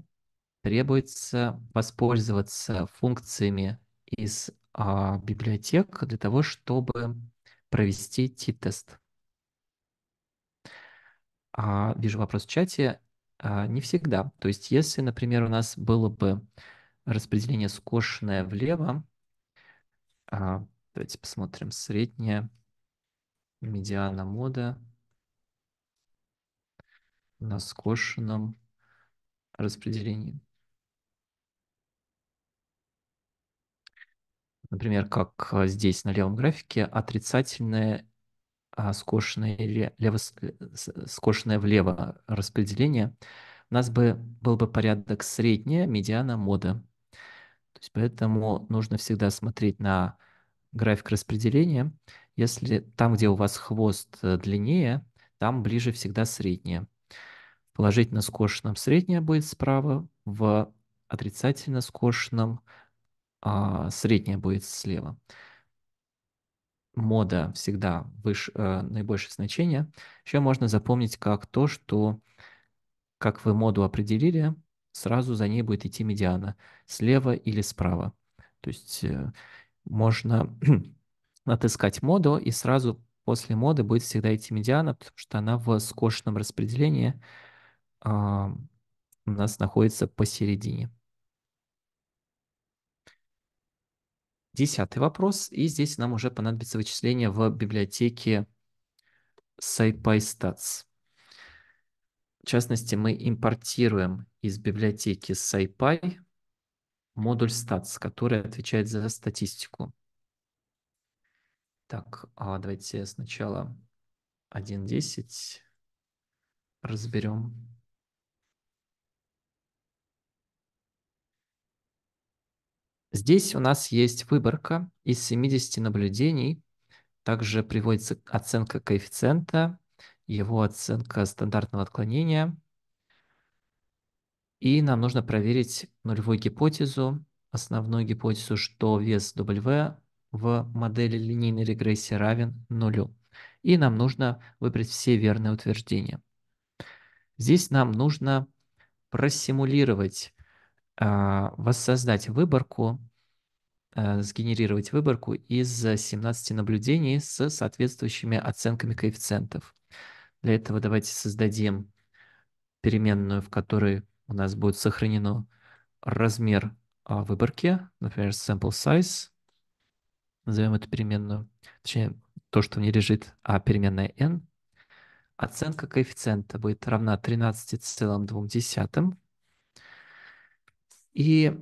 S1: требуется воспользоваться функциями из а, библиотек для того, чтобы провести T-тест. А, вижу вопрос в чате. А, не всегда. То есть если, например, у нас было бы распределение скошенное влево, а, давайте посмотрим, средняя медиана мода – на скошенном распределении. Например, как а, здесь на левом графике, отрицательное а скошенное, лево, э, скошенное влево распределение, у нас бы был бы порядок средняя, медиана, мода. То есть поэтому нужно всегда смотреть на график распределения. Если там, где у вас хвост э, длиннее, там ближе всегда средняя положительно скошенном средняя будет справа, в отрицательно скошенном а, средняя будет слева. Мода всегда выше, э, наибольшее значение. Еще можно запомнить как то, что как вы моду определили, сразу за ней будет идти медиана, слева или справа. То есть э, можно отыскать моду, и сразу после моды будет всегда идти медиана, потому что она в скошенном распределении – а, у нас находится посередине. Десятый вопрос. И здесь нам уже понадобится вычисление в библиотеке SciPyStats. В частности, мы импортируем из библиотеки SciPy модуль Stats, который отвечает за статистику. Так, а давайте сначала 1.10 разберем. Здесь у нас есть выборка из 70 наблюдений. Также приводится оценка коэффициента, его оценка стандартного отклонения. И нам нужно проверить нулевую гипотезу, основную гипотезу, что вес W в модели линейной регрессии равен нулю. И нам нужно выбрать все верные утверждения. Здесь нам нужно просимулировать а, воссоздать выборку, а, сгенерировать выборку из 17 наблюдений с соответствующими оценками коэффициентов. Для этого давайте создадим переменную, в которой у нас будет сохранено размер а, выборки, например, sample size. Назовем эту переменную, точнее, то, что в ней лежит, а переменная n. Оценка коэффициента будет равна 13,2 и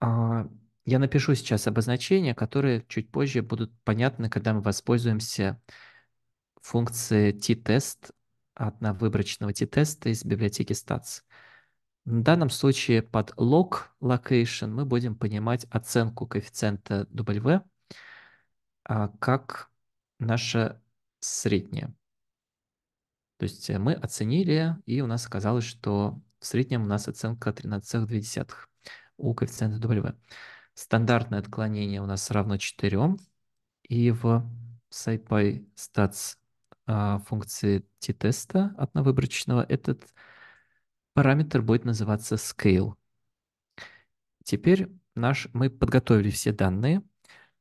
S1: а, я напишу сейчас обозначения, которые чуть позже будут понятны, когда мы воспользуемся функцией t test от выборочного t-теста из библиотеки stats. В данном случае под log location мы будем понимать оценку коэффициента W а, как наше среднее. То есть э, мы оценили, и у нас оказалось, что в среднем у нас оценка 13,2 у коэффициента W. Стандартное отклонение у нас равно 4. И в SciPy Stats а, функции t-теста от одновыборочного этот параметр будет называться scale. Теперь наш, мы подготовили все данные.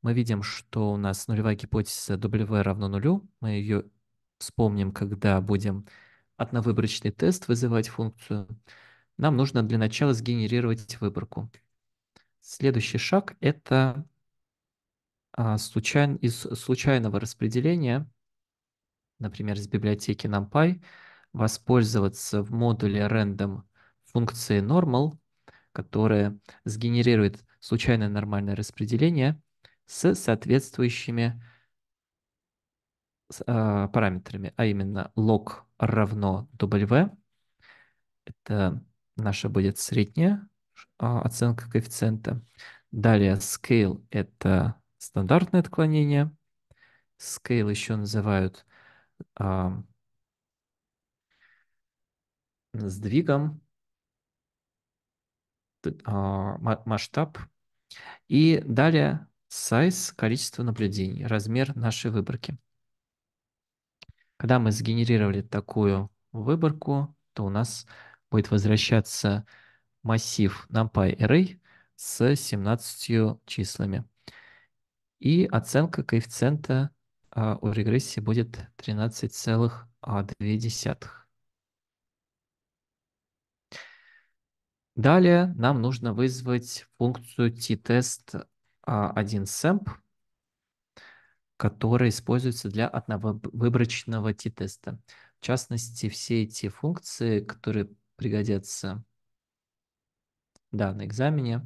S1: Мы видим, что у нас нулевая гипотеза W равно нулю. Мы ее вспомним, когда будем одновыборочный тест вызывать функцию, нам нужно для начала сгенерировать выборку. Следующий шаг – это а, случай, из случайного распределения, например, из библиотеки NumPy, воспользоваться в модуле random функции normal, которая сгенерирует случайное нормальное распределение с соответствующими с э, параметрами, а именно log равно W. Это наша будет средняя э, оценка коэффициента. Далее scale – это стандартное отклонение. Scale еще называют э, сдвигом, масштаб. И далее size – количество наблюдений, размер нашей выборки. Когда мы сгенерировали такую выборку, то у нас будет возвращаться массив NumPy Array с 17 числами. И оценка коэффициента а, у регрессии будет 13,2. Далее нам нужно вызвать функцию t 1 samp которые используются для одного выборочного т теста В частности, все эти функции, которые пригодятся да, на экзамене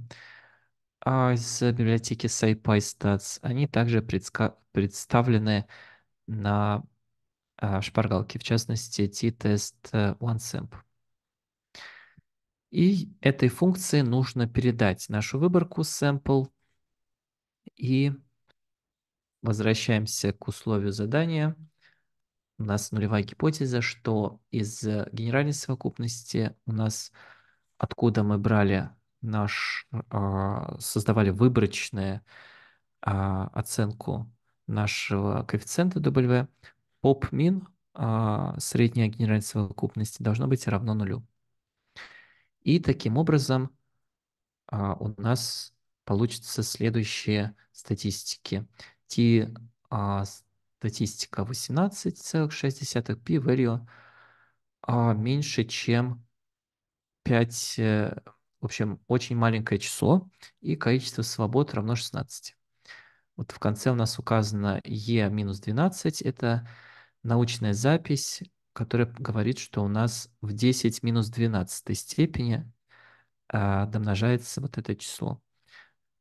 S1: а, из библиотеки SciPyStats, они также представлены на а, шпаргалке, в частности, t-тест э, OneSamp. И этой функции нужно передать нашу выборку sample и Возвращаемся к условию задания. У нас нулевая гипотеза, что из э, генеральной совокупности у нас, откуда мы брали наш, а, создавали выборочную а, оценку нашего коэффициента W, POP-min, а, средняя генеральная совокупность, должно быть равно нулю. И таким образом у нас получится следующие статистики статьи а, статистика 18,6, p-value а, меньше, чем 5, э, в общем, очень маленькое число, и количество свобод равно 16. Вот в конце у нас указано E минус 12, это научная запись, которая говорит, что у нас в 10 минус 12 степени а, домножается вот это число.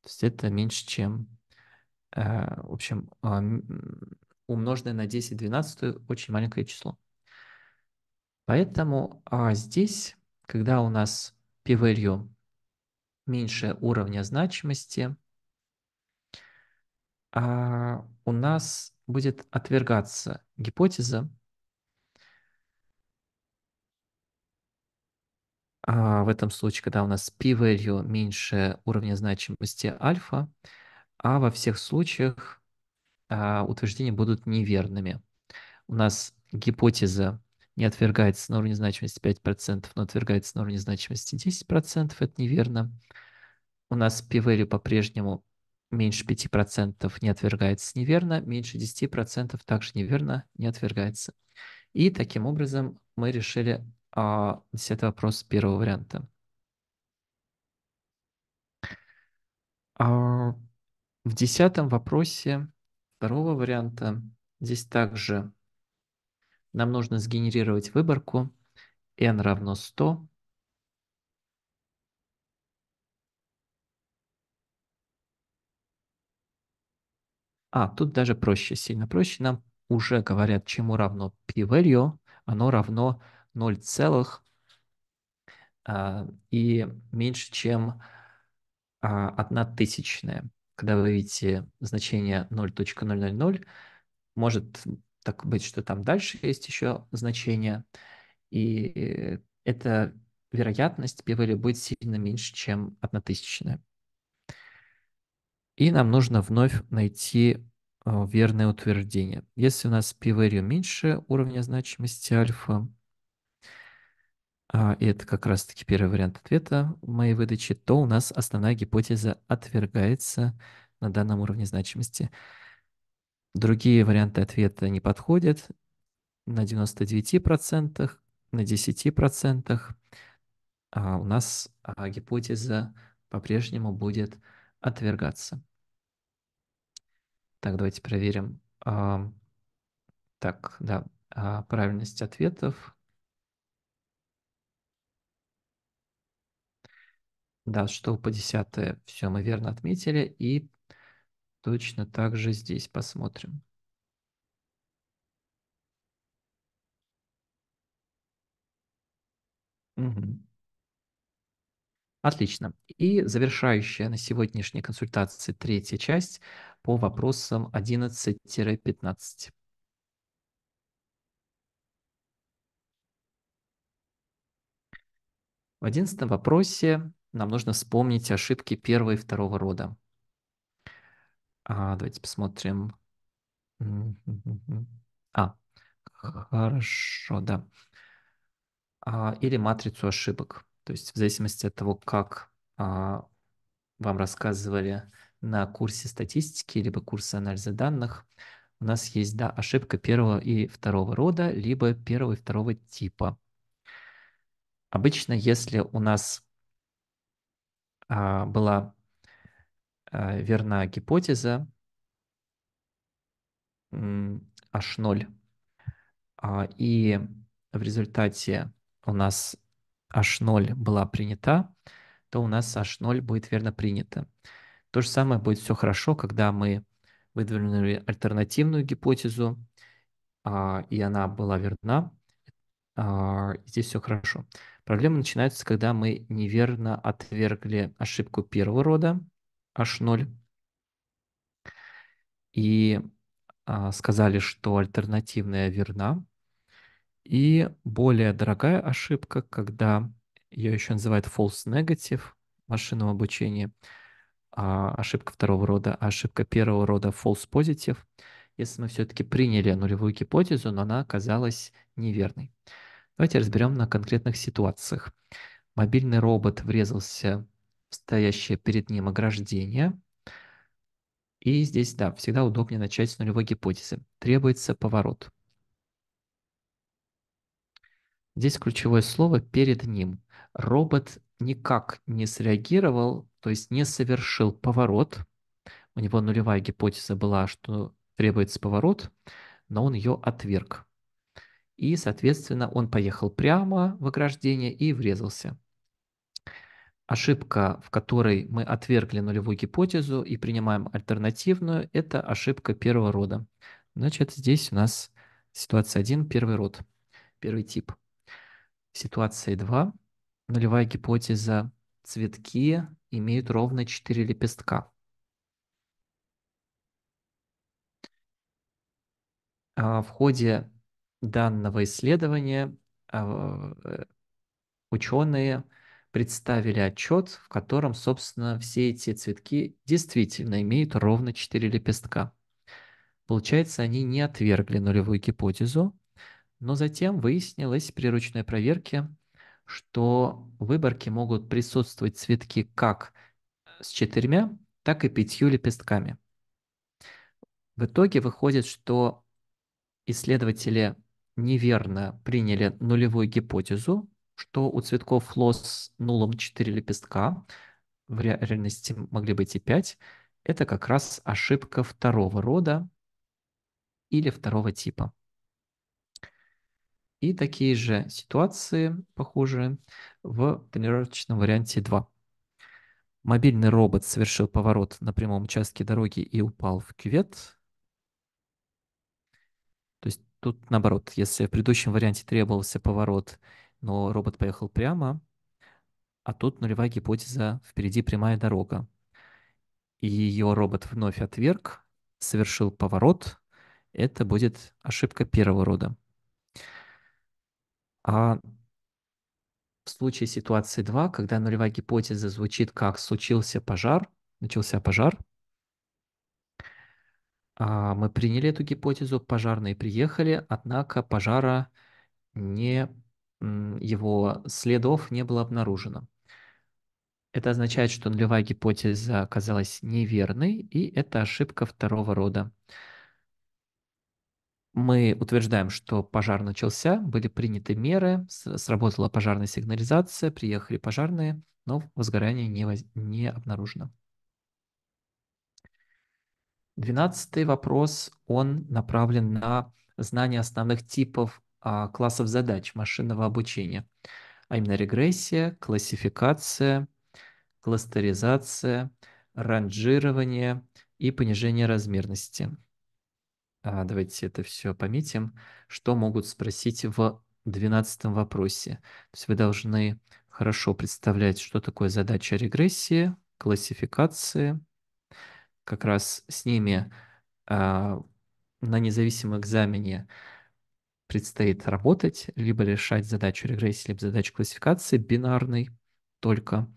S1: То есть это меньше, чем Э, в общем, а, умноженное на 10 12 очень маленькое число. Поэтому а, здесь, когда у нас p-value меньше уровня значимости, а, у нас будет отвергаться гипотеза, в этом случае, когда у нас p-value меньше уровня значимости альфа, а во всех случаях а, утверждения будут неверными. У нас гипотеза не отвергается на уровне значимости 5%, но отвергается на уровне значимости 10%, это неверно. У нас p-value по-прежнему меньше 5% не отвергается неверно, меньше 10% также неверно не отвергается. И таким образом мы решили а, 10 вопрос первого варианта. А, в десятом вопросе второго варианта здесь также нам нужно сгенерировать выборку n равно 100. А, тут даже проще, сильно проще. Нам уже говорят, чему равно p-value. Оно равно 0 целых а, и меньше, чем а, одна тысячная когда вы видите значение 0.000, может так быть, что там дальше есть еще значение, и эта вероятность прибыли будет сильно меньше, чем 1 тысячная. И нам нужно вновь найти э, верное утверждение. Если у нас p-value меньше уровня значимости альфа, а, и это как раз-таки первый вариант ответа моей выдачи, то у нас основная гипотеза отвергается на данном уровне значимости. Другие варианты ответа не подходят на 99%, на 10%. А у нас а, гипотеза по-прежнему будет отвергаться. Так, давайте проверим. Так, да, а, правильность ответов Да, что по 10 все мы верно отметили. И точно так же здесь посмотрим. Угу. Отлично. И завершающая на сегодняшней консультации третья часть по вопросам 11-15. В одиннадцатом вопросе нам нужно вспомнить ошибки первого и второго рода. А, давайте посмотрим. А, хорошо, да. А, или матрицу ошибок. То есть в зависимости от того, как а, вам рассказывали на курсе статистики либо курсе анализа данных, у нас есть да, ошибка первого и второго рода, либо первого и второго типа. Обычно, если у нас а, была а, верна гипотеза H0. А, и в результате у нас H0 была принята, то у нас H0 будет верно принято. То же самое будет все хорошо, когда мы выдвинули альтернативную гипотезу, и она была верна. Здесь все хорошо. Проблема начинается, когда мы неверно отвергли ошибку первого рода, H0, и а, сказали, что альтернативная верна. И более дорогая ошибка, когда ее еще называют false negative в машинном обучении, а, ошибка второго рода, а ошибка первого рода false positive, если мы все-таки приняли нулевую гипотезу, но она оказалась неверной. Давайте разберем на конкретных ситуациях. Мобильный робот врезался в стоящее перед ним ограждение. И здесь, да, всегда удобнее начать с нулевой гипотезы. Требуется поворот. Здесь ключевое слово «перед ним». Робот никак не среагировал, то есть не совершил поворот. У него нулевая гипотеза была, что требуется поворот, но он ее отверг и, соответственно, он поехал прямо в ограждение и врезался. Ошибка, в которой мы отвергли нулевую гипотезу и принимаем альтернативную, это ошибка первого рода. Значит, здесь у нас ситуация 1, первый род, первый тип. Ситуация 2, нулевая гипотеза, цветки имеют ровно 4 лепестка. А в ходе данного исследования а, э, ученые представили отчет, в котором, собственно, все эти цветки действительно имеют ровно 4 лепестка. Получается, они не отвергли нулевую гипотезу, но затем выяснилось при ручной проверке, что в выборке могут присутствовать цветки как с четырьмя, так и пятью лепестками. В итоге выходит, что исследователи неверно приняли нулевую гипотезу, что у цветков флос нулом 4 лепестка, в реальности могли быть и 5, это как раз ошибка второго рода или второго типа. И такие же ситуации, похожие, в тренировочном варианте 2. Мобильный робот совершил поворот на прямом участке дороги и упал в кювет. Тут наоборот, если в предыдущем варианте требовался поворот, но робот поехал прямо, а тут нулевая гипотеза «впереди прямая дорога». И ее робот вновь отверг, совершил поворот. Это будет ошибка первого рода. А в случае ситуации 2, когда нулевая гипотеза звучит как «случился пожар», начался пожар, а, мы приняли эту гипотезу, пожарные приехали, однако пожара не, его следов не было обнаружено. Это означает, что нулевая гипотеза оказалась неверной, и это ошибка второго рода. Мы утверждаем, что пожар начался, были приняты меры, сработала пожарная сигнализация, приехали пожарные, но возгорание не, воз... не обнаружено. Двенадцатый вопрос, он направлен на знание основных типов а, классов задач машинного обучения, а именно регрессия, классификация, кластеризация, ранжирование и понижение размерности. А, давайте это все пометим, что могут спросить в двенадцатом вопросе. То есть вы должны хорошо представлять, что такое задача регрессии, классификации, как раз с ними а, на независимом экзамене предстоит работать, либо решать задачу регрессии, либо задачу классификации бинарной только.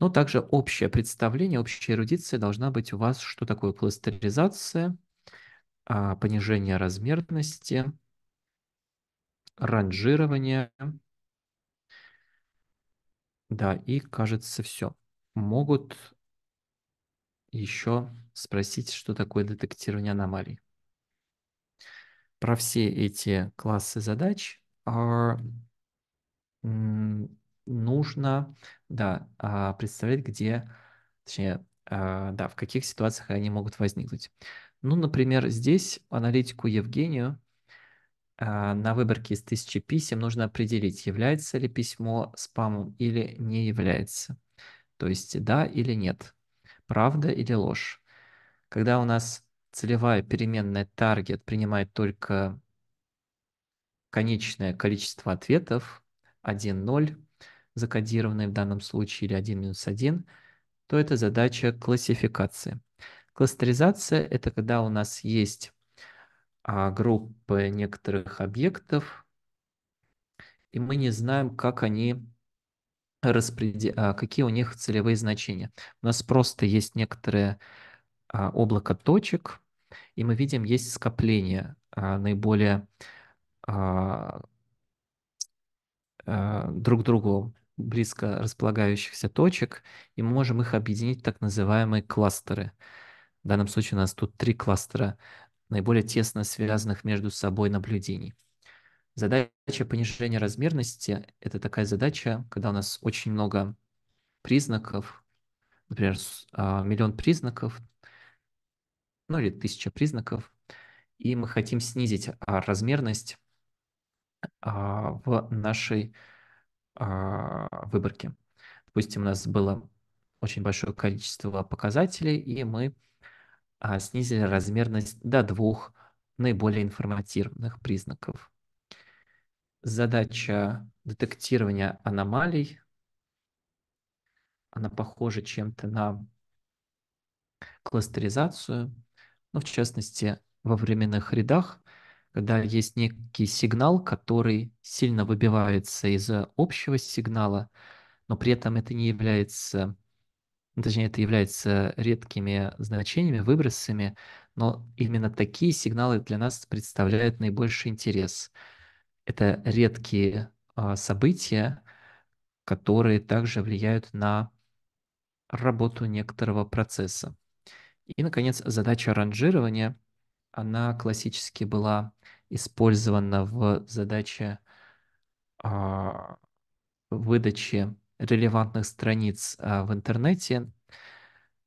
S1: Но также общее представление, общая эрудиция должна быть у вас, что такое кластеризация, а, понижение размерности, ранжирование. Да, и кажется все. Могут еще спросить, что такое детектирование аномалий. Про все эти классы задач а, нужно да, а, представлять, где, точнее, а, да, в каких ситуациях они могут возникнуть. Ну, например, здесь аналитику Евгению на выборке из тысячи писем нужно определить, является ли письмо спамом или не является. То есть да или нет правда или ложь. Когда у нас целевая переменная таргет принимает только конечное количество ответов 1-0, закодированные в данном случае, или 1-1, то это задача классификации. Кластеризация – это когда у нас есть а, группы некоторых объектов, и мы не знаем, как они распреди... А, какие у них целевые значения. У нас просто есть некоторое а, облако точек, и мы видим, есть скопление а, наиболее друг к другу близко располагающихся точек, и мы можем их объединить в так называемые кластеры. В данном случае у нас тут три кластера наиболее тесно связанных между собой наблюдений. Задача понижения размерности – это такая задача, когда у нас очень много признаков, например, а, миллион признаков, ну или тысяча признаков, и мы хотим снизить а, размерность а, в нашей выборке. Допустим, у нас было очень большое количество показателей, и мы снизили размерность до двух наиболее информативных признаков задача детектирования аномалий, она похожа чем-то на кластеризацию, ну, в частности, во временных рядах, когда есть некий сигнал, который сильно выбивается из общего сигнала, но при этом это не является, ну, точнее, это является редкими значениями, выбросами, но именно такие сигналы для нас представляют наибольший интерес – это редкие а, события, которые также влияют на работу некоторого процесса. И, наконец, задача ранжирования, она классически была использована в задаче а, выдачи релевантных страниц а, в интернете,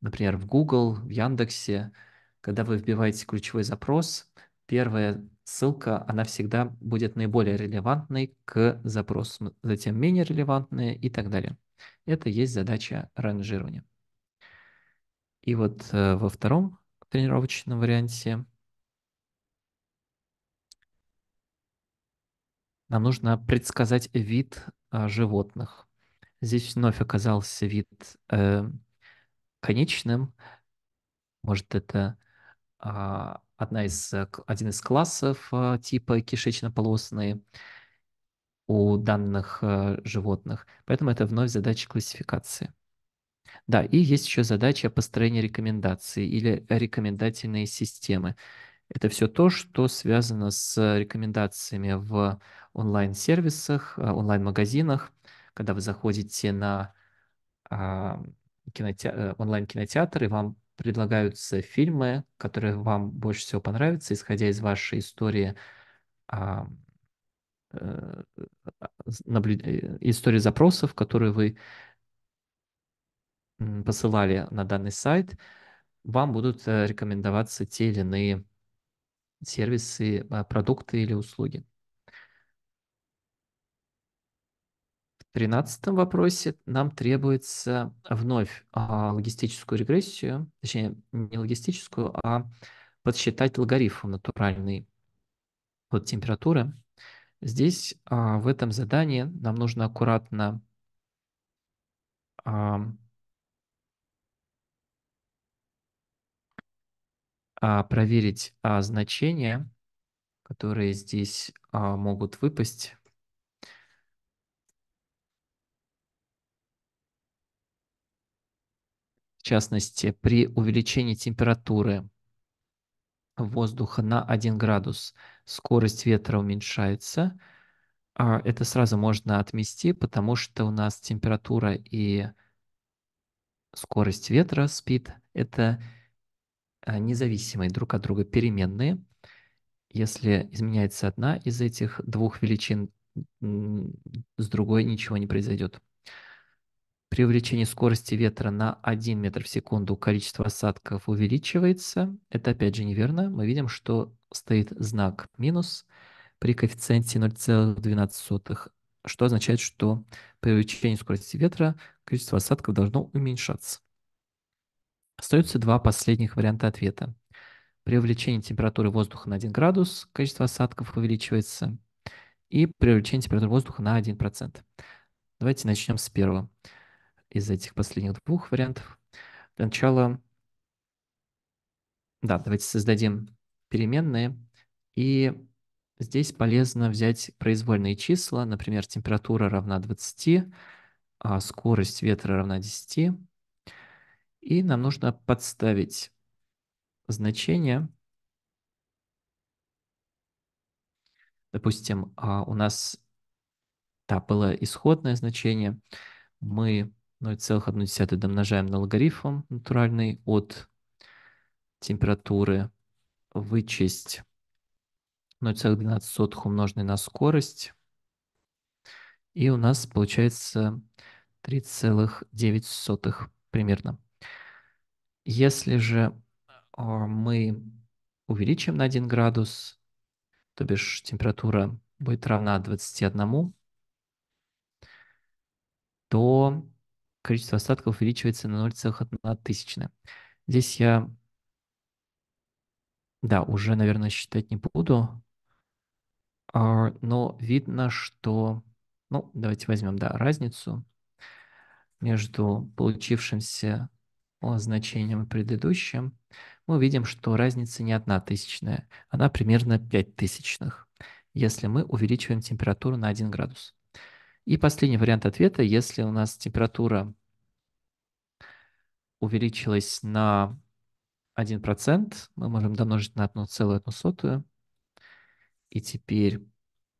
S1: например, в Google, в Яндексе. Когда вы вбиваете ключевой запрос, первая ссылка, она всегда будет наиболее релевантной к запросу, затем менее релевантная и так далее. Это есть задача ранжирования. И вот э, во втором тренировочном варианте нам нужно предсказать вид э, животных. Здесь вновь оказался вид э, конечным. Может, это а, одна из, э, один из классов э, типа кишечно-полосные у данных э, животных. Поэтому это вновь задача классификации. Да, и есть еще задача построения рекомендаций или рекомендательные системы. Это все то, что связано с рекомендациями в онлайн-сервисах, онлайн-магазинах. Когда вы заходите на а, онлайн-кинотеатр, и вам предлагаются фильмы, которые вам больше всего понравятся, исходя из вашей истории а, э, наблюд... Э, истории запросов, которые вы посылали на данный сайт, вам будут э, рекомендоваться те или иные сервисы, а, продукты или услуги. тринадцатом вопросе нам требуется вновь а, логистическую регрессию, точнее, не логистическую, а подсчитать логарифм натуральный вот температуры. Здесь а, в этом задании нам нужно аккуратно а, а проверить а, значения, которые здесь а, могут выпасть частности, при увеличении температуры воздуха на 1 градус скорость ветра уменьшается. А, это сразу можно отмести, потому что у нас температура и скорость ветра, спид, это а, независимые друг от друга переменные. Если изменяется одна из этих двух величин, с другой ничего не произойдет. При увеличении скорости ветра на 1 метр в секунду количество осадков увеличивается. Это опять же неверно. Мы видим, что стоит знак минус при коэффициенте 0,12, что означает, что при увеличении скорости ветра количество осадков должно уменьшаться. Остаются два последних варианта ответа. При увеличении температуры воздуха на 1 градус количество осадков увеличивается и при увеличении температуры воздуха на 1%. Давайте начнем с первого из этих последних двух вариантов. Для начала, да, давайте создадим переменные. И здесь полезно взять произвольные числа, например, температура равна 20, а скорость ветра равна 10. И нам нужно подставить значение. Допустим, а у нас да, было исходное значение. Мы 0,1 домножаем на логарифм натуральный от температуры, вычесть 0,12 умноженный на скорость. И у нас получается 3,9 примерно. Если же а, мы увеличим на 1 градус, то бишь температура будет равна 21, то количество остатков увеличивается на 0,1. Здесь я, да, уже, наверное, считать не буду, а, но видно, что, ну, давайте возьмем, да, разницу между получившимся а, значением и предыдущим, мы видим, что разница не одна тысячная, она примерно пять тысячных, если мы увеличиваем температуру на 1 градус. И последний вариант ответа, если у нас температура увеличилась на 1%, мы можем домножить на 1,1. И теперь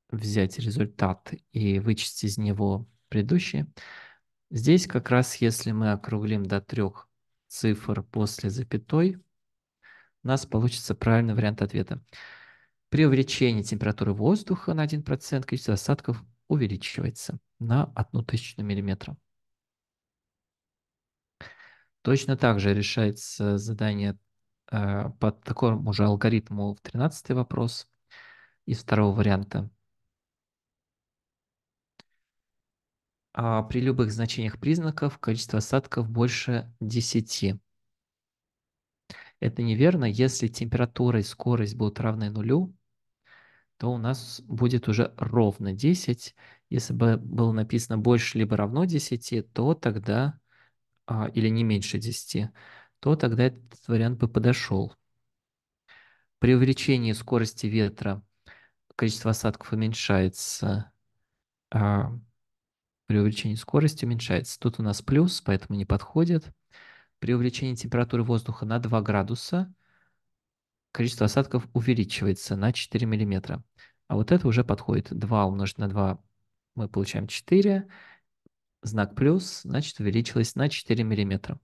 S1: взять результат и вычесть из него предыдущие. Здесь как раз, если мы округлим до трех цифр после запятой, у нас получится правильный вариант ответа. При увеличении температуры воздуха на 1% количество осадков увеличивается на 1 тысячную миллиметра. Точно так же решается задание э, по такому же алгоритму в 13 вопрос из второго варианта. А при любых значениях признаков количество осадков больше 10. Это неверно. Если температура и скорость будут равны нулю, то у нас будет уже ровно 10. Если бы было написано больше либо равно 10, то тогда, а, или не меньше 10, то тогда этот вариант бы подошел. При увеличении скорости ветра количество осадков уменьшается. А, при увеличении скорости уменьшается. Тут у нас плюс, поэтому не подходит. При увеличении температуры воздуха на 2 градуса – количество осадков увеличивается на 4 мм. А вот это уже подходит. 2 умножить на 2 мы получаем 4. Знак плюс, значит, увеличилось на 4 мм.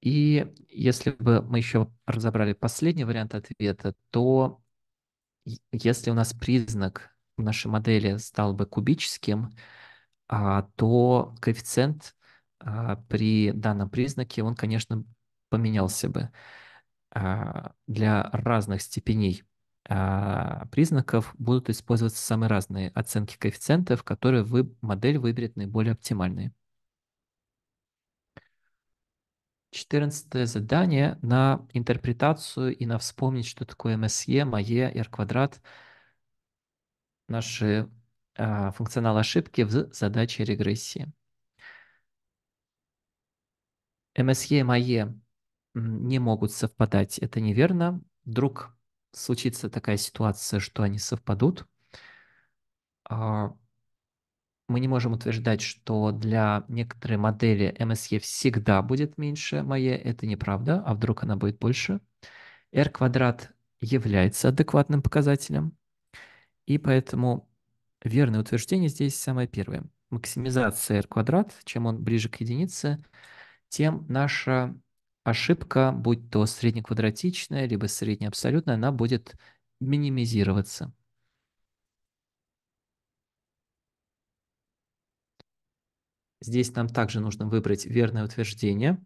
S1: И если бы мы еще разобрали последний вариант ответа, то если у нас признак в нашей модели стал бы кубическим, а, то коэффициент а, при данном признаке, он, конечно, поменялся бы а, для разных степеней а, признаков будут использоваться самые разные оценки коэффициентов, которые вы, модель выберет наиболее оптимальные. Четырнадцатое задание на интерпретацию и на вспомнить, что такое MSE, MAE, R квадрат, наши э, функционалы ошибки в задаче регрессии. MSE, MAE не могут совпадать. Это неверно. Вдруг случится такая ситуация, что они совпадут. А, мы не можем утверждать, что для некоторой модели MSE всегда будет меньше мое, это неправда, а вдруг она будет больше. R квадрат является адекватным показателем, и поэтому верное утверждение здесь самое первое. Максимизация R квадрат, чем он ближе к единице, тем наша ошибка, будь то среднеквадратичная, либо среднеабсолютная, она будет минимизироваться. Здесь нам также нужно выбрать верное утверждение.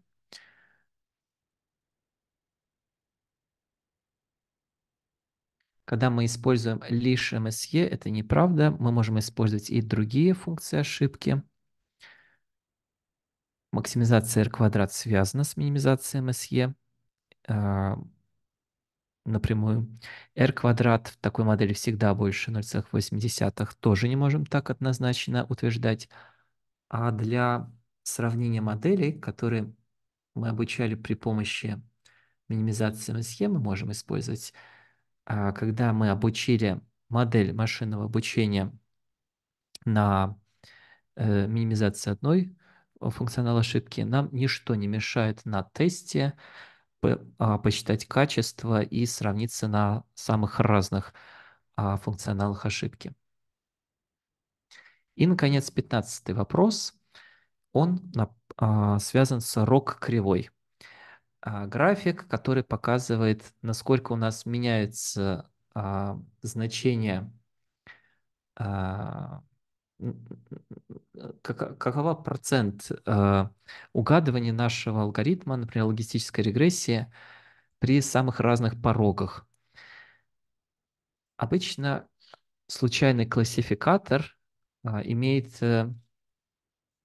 S1: Когда мы используем лишь MSE, это неправда. Мы можем использовать и другие функции ошибки. Максимизация R квадрат связана с минимизацией MSE а, напрямую. R квадрат в такой модели всегда больше 0,8, тоже не можем так однозначно утверждать. А для сравнения моделей, которые мы обучали при помощи минимизации MSE, мы можем использовать, а, когда мы обучили модель машинного обучения на э, минимизации одной Э, функционал ошибки, нам ничто не мешает на тесте а, посчитать качество и сравниться на самых разных а, функционалах ошибки. И, наконец, пятнадцатый вопрос. Он а, связан с рок-кривой. График, который показывает, насколько у нас меняется значение как, какова процент э, угадывания нашего алгоритма, например, логистической регрессии при самых разных порогах. Обычно случайный классификатор а, имеет а,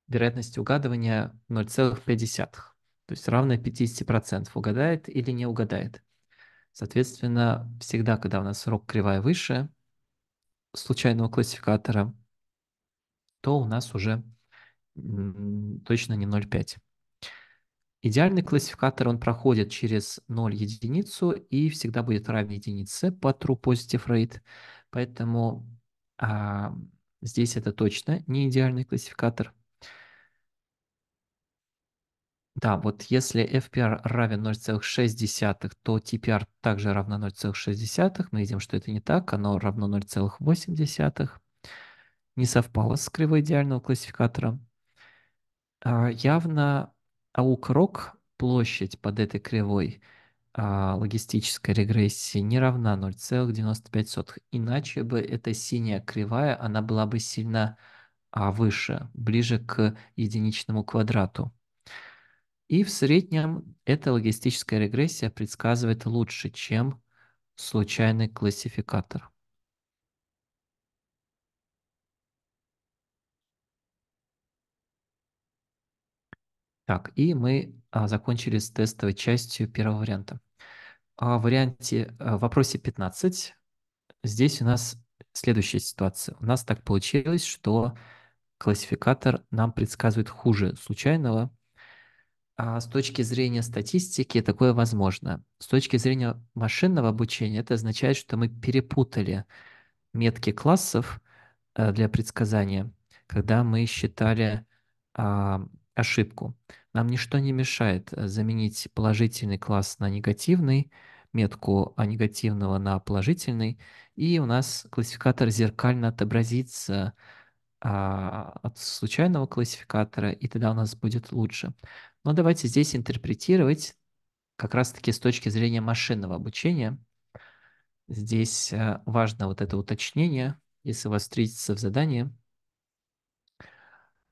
S1: вероятность угадывания 0,5, то есть равное 50%, угадает или не угадает. Соответственно, всегда, когда у нас срок кривая выше случайного классификатора, то у нас уже точно не 0,5. Идеальный классификатор, он проходит через 0 единицу и всегда будет равен единице по true positive rate. Поэтому а, здесь это точно не идеальный классификатор. Да, вот если FPR равен 0,6, то TPR также равно 0,6. Мы видим, что это не так, оно равно 0,8 не совпало с кривой идеального классификатора. А, явно аукрок площадь под этой кривой а, логистической регрессии не равна 0,95. Иначе бы эта синяя кривая, она была бы сильно а, выше, ближе к единичному квадрату. И в среднем эта логистическая регрессия предсказывает лучше, чем случайный классификатор. Так, и мы а, закончили с тестовой частью первого варианта. А, в варианте, э, в вопросе 15 здесь у нас следующая ситуация. У нас так получилось, что классификатор нам предсказывает хуже случайного. А с точки зрения статистики такое возможно. С точки зрения машинного обучения это означает, что мы перепутали метки классов э, для предсказания, когда мы считали а, ошибку. Нам ничто не мешает э, заменить положительный класс на негативный, метку а, негативного на положительный, и у нас классификатор зеркально отобразится а, от случайного классификатора, и тогда у нас будет лучше. Но давайте здесь интерпретировать как раз-таки с точки зрения машинного обучения. Здесь э, важно вот это уточнение, если у вас встретится в задании.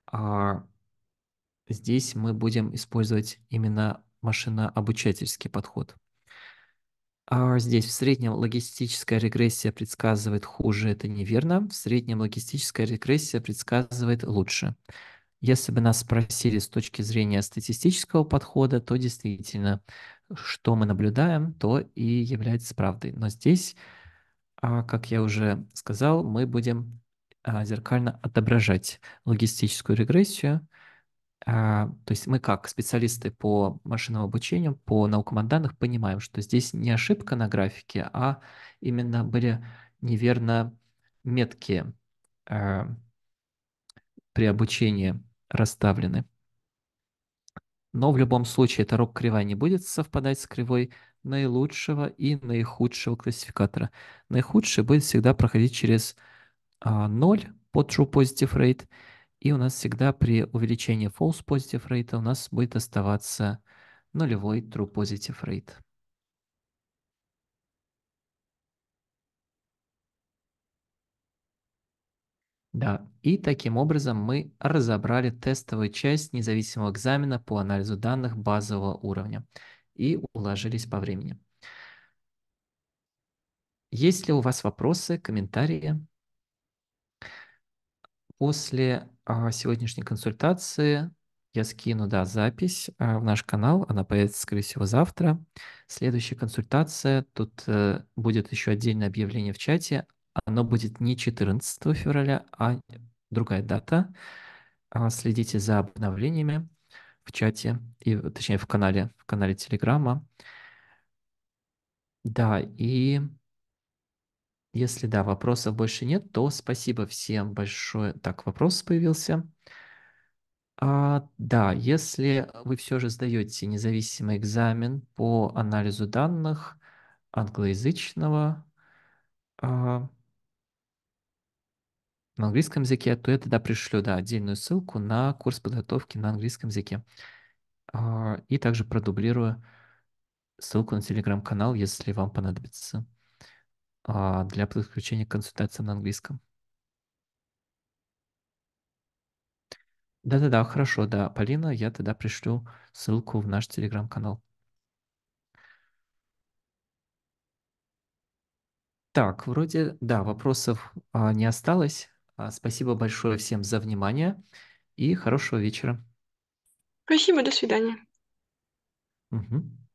S1: А, здесь мы будем использовать именно машинообучательский подход. А здесь в среднем логистическая регрессия предсказывает хуже, это неверно. В среднем логистическая регрессия предсказывает лучше. Если бы нас спросили с точки зрения статистического подхода, то действительно, что мы наблюдаем, то и является правдой. Но здесь, а, как я уже сказал, мы будем а, зеркально отображать логистическую регрессию, а, то есть мы как специалисты по машинному обучению, по наукам данных понимаем, что здесь не ошибка на графике, а именно были неверно метки э, при обучении расставлены. Но в любом случае эта рог кривая не будет совпадать с кривой наилучшего и наихудшего классификатора. Наихудший будет всегда проходить через 0 а, по true positive rate – и у нас всегда при увеличении false positive rate у нас будет оставаться нулевой true positive rate. Да, и таким образом мы разобрали тестовую часть независимого экзамена по анализу данных базового уровня и уложились по времени. Есть ли у вас вопросы, комментарии? После а, сегодняшней консультации. Я скину, да, запись а, в наш канал, она появится, скорее всего, завтра. Следующая консультация, тут э, будет еще отдельное объявление в чате, оно будет не 14 февраля, а другая дата. А, следите за обновлениями в чате, и, точнее, в канале, в канале Телеграма. Да, и если да, вопросов больше нет, то спасибо всем большое. Так, вопрос появился. А, да, если вы все же сдаете независимый экзамен по анализу данных англоязычного а, на английском языке, то я тогда пришлю да, отдельную ссылку на курс подготовки на английском языке. А, и также продублирую ссылку на телеграм-канал, если вам понадобится. А, для подключения консультации на английском. Да-да-да, хорошо, да, Полина, я тогда пришлю ссылку в наш телеграм-канал. Так, вроде, да, вопросов а, не осталось. А, спасибо большое всем за внимание и хорошего вечера. Спасибо, до свидания. Угу.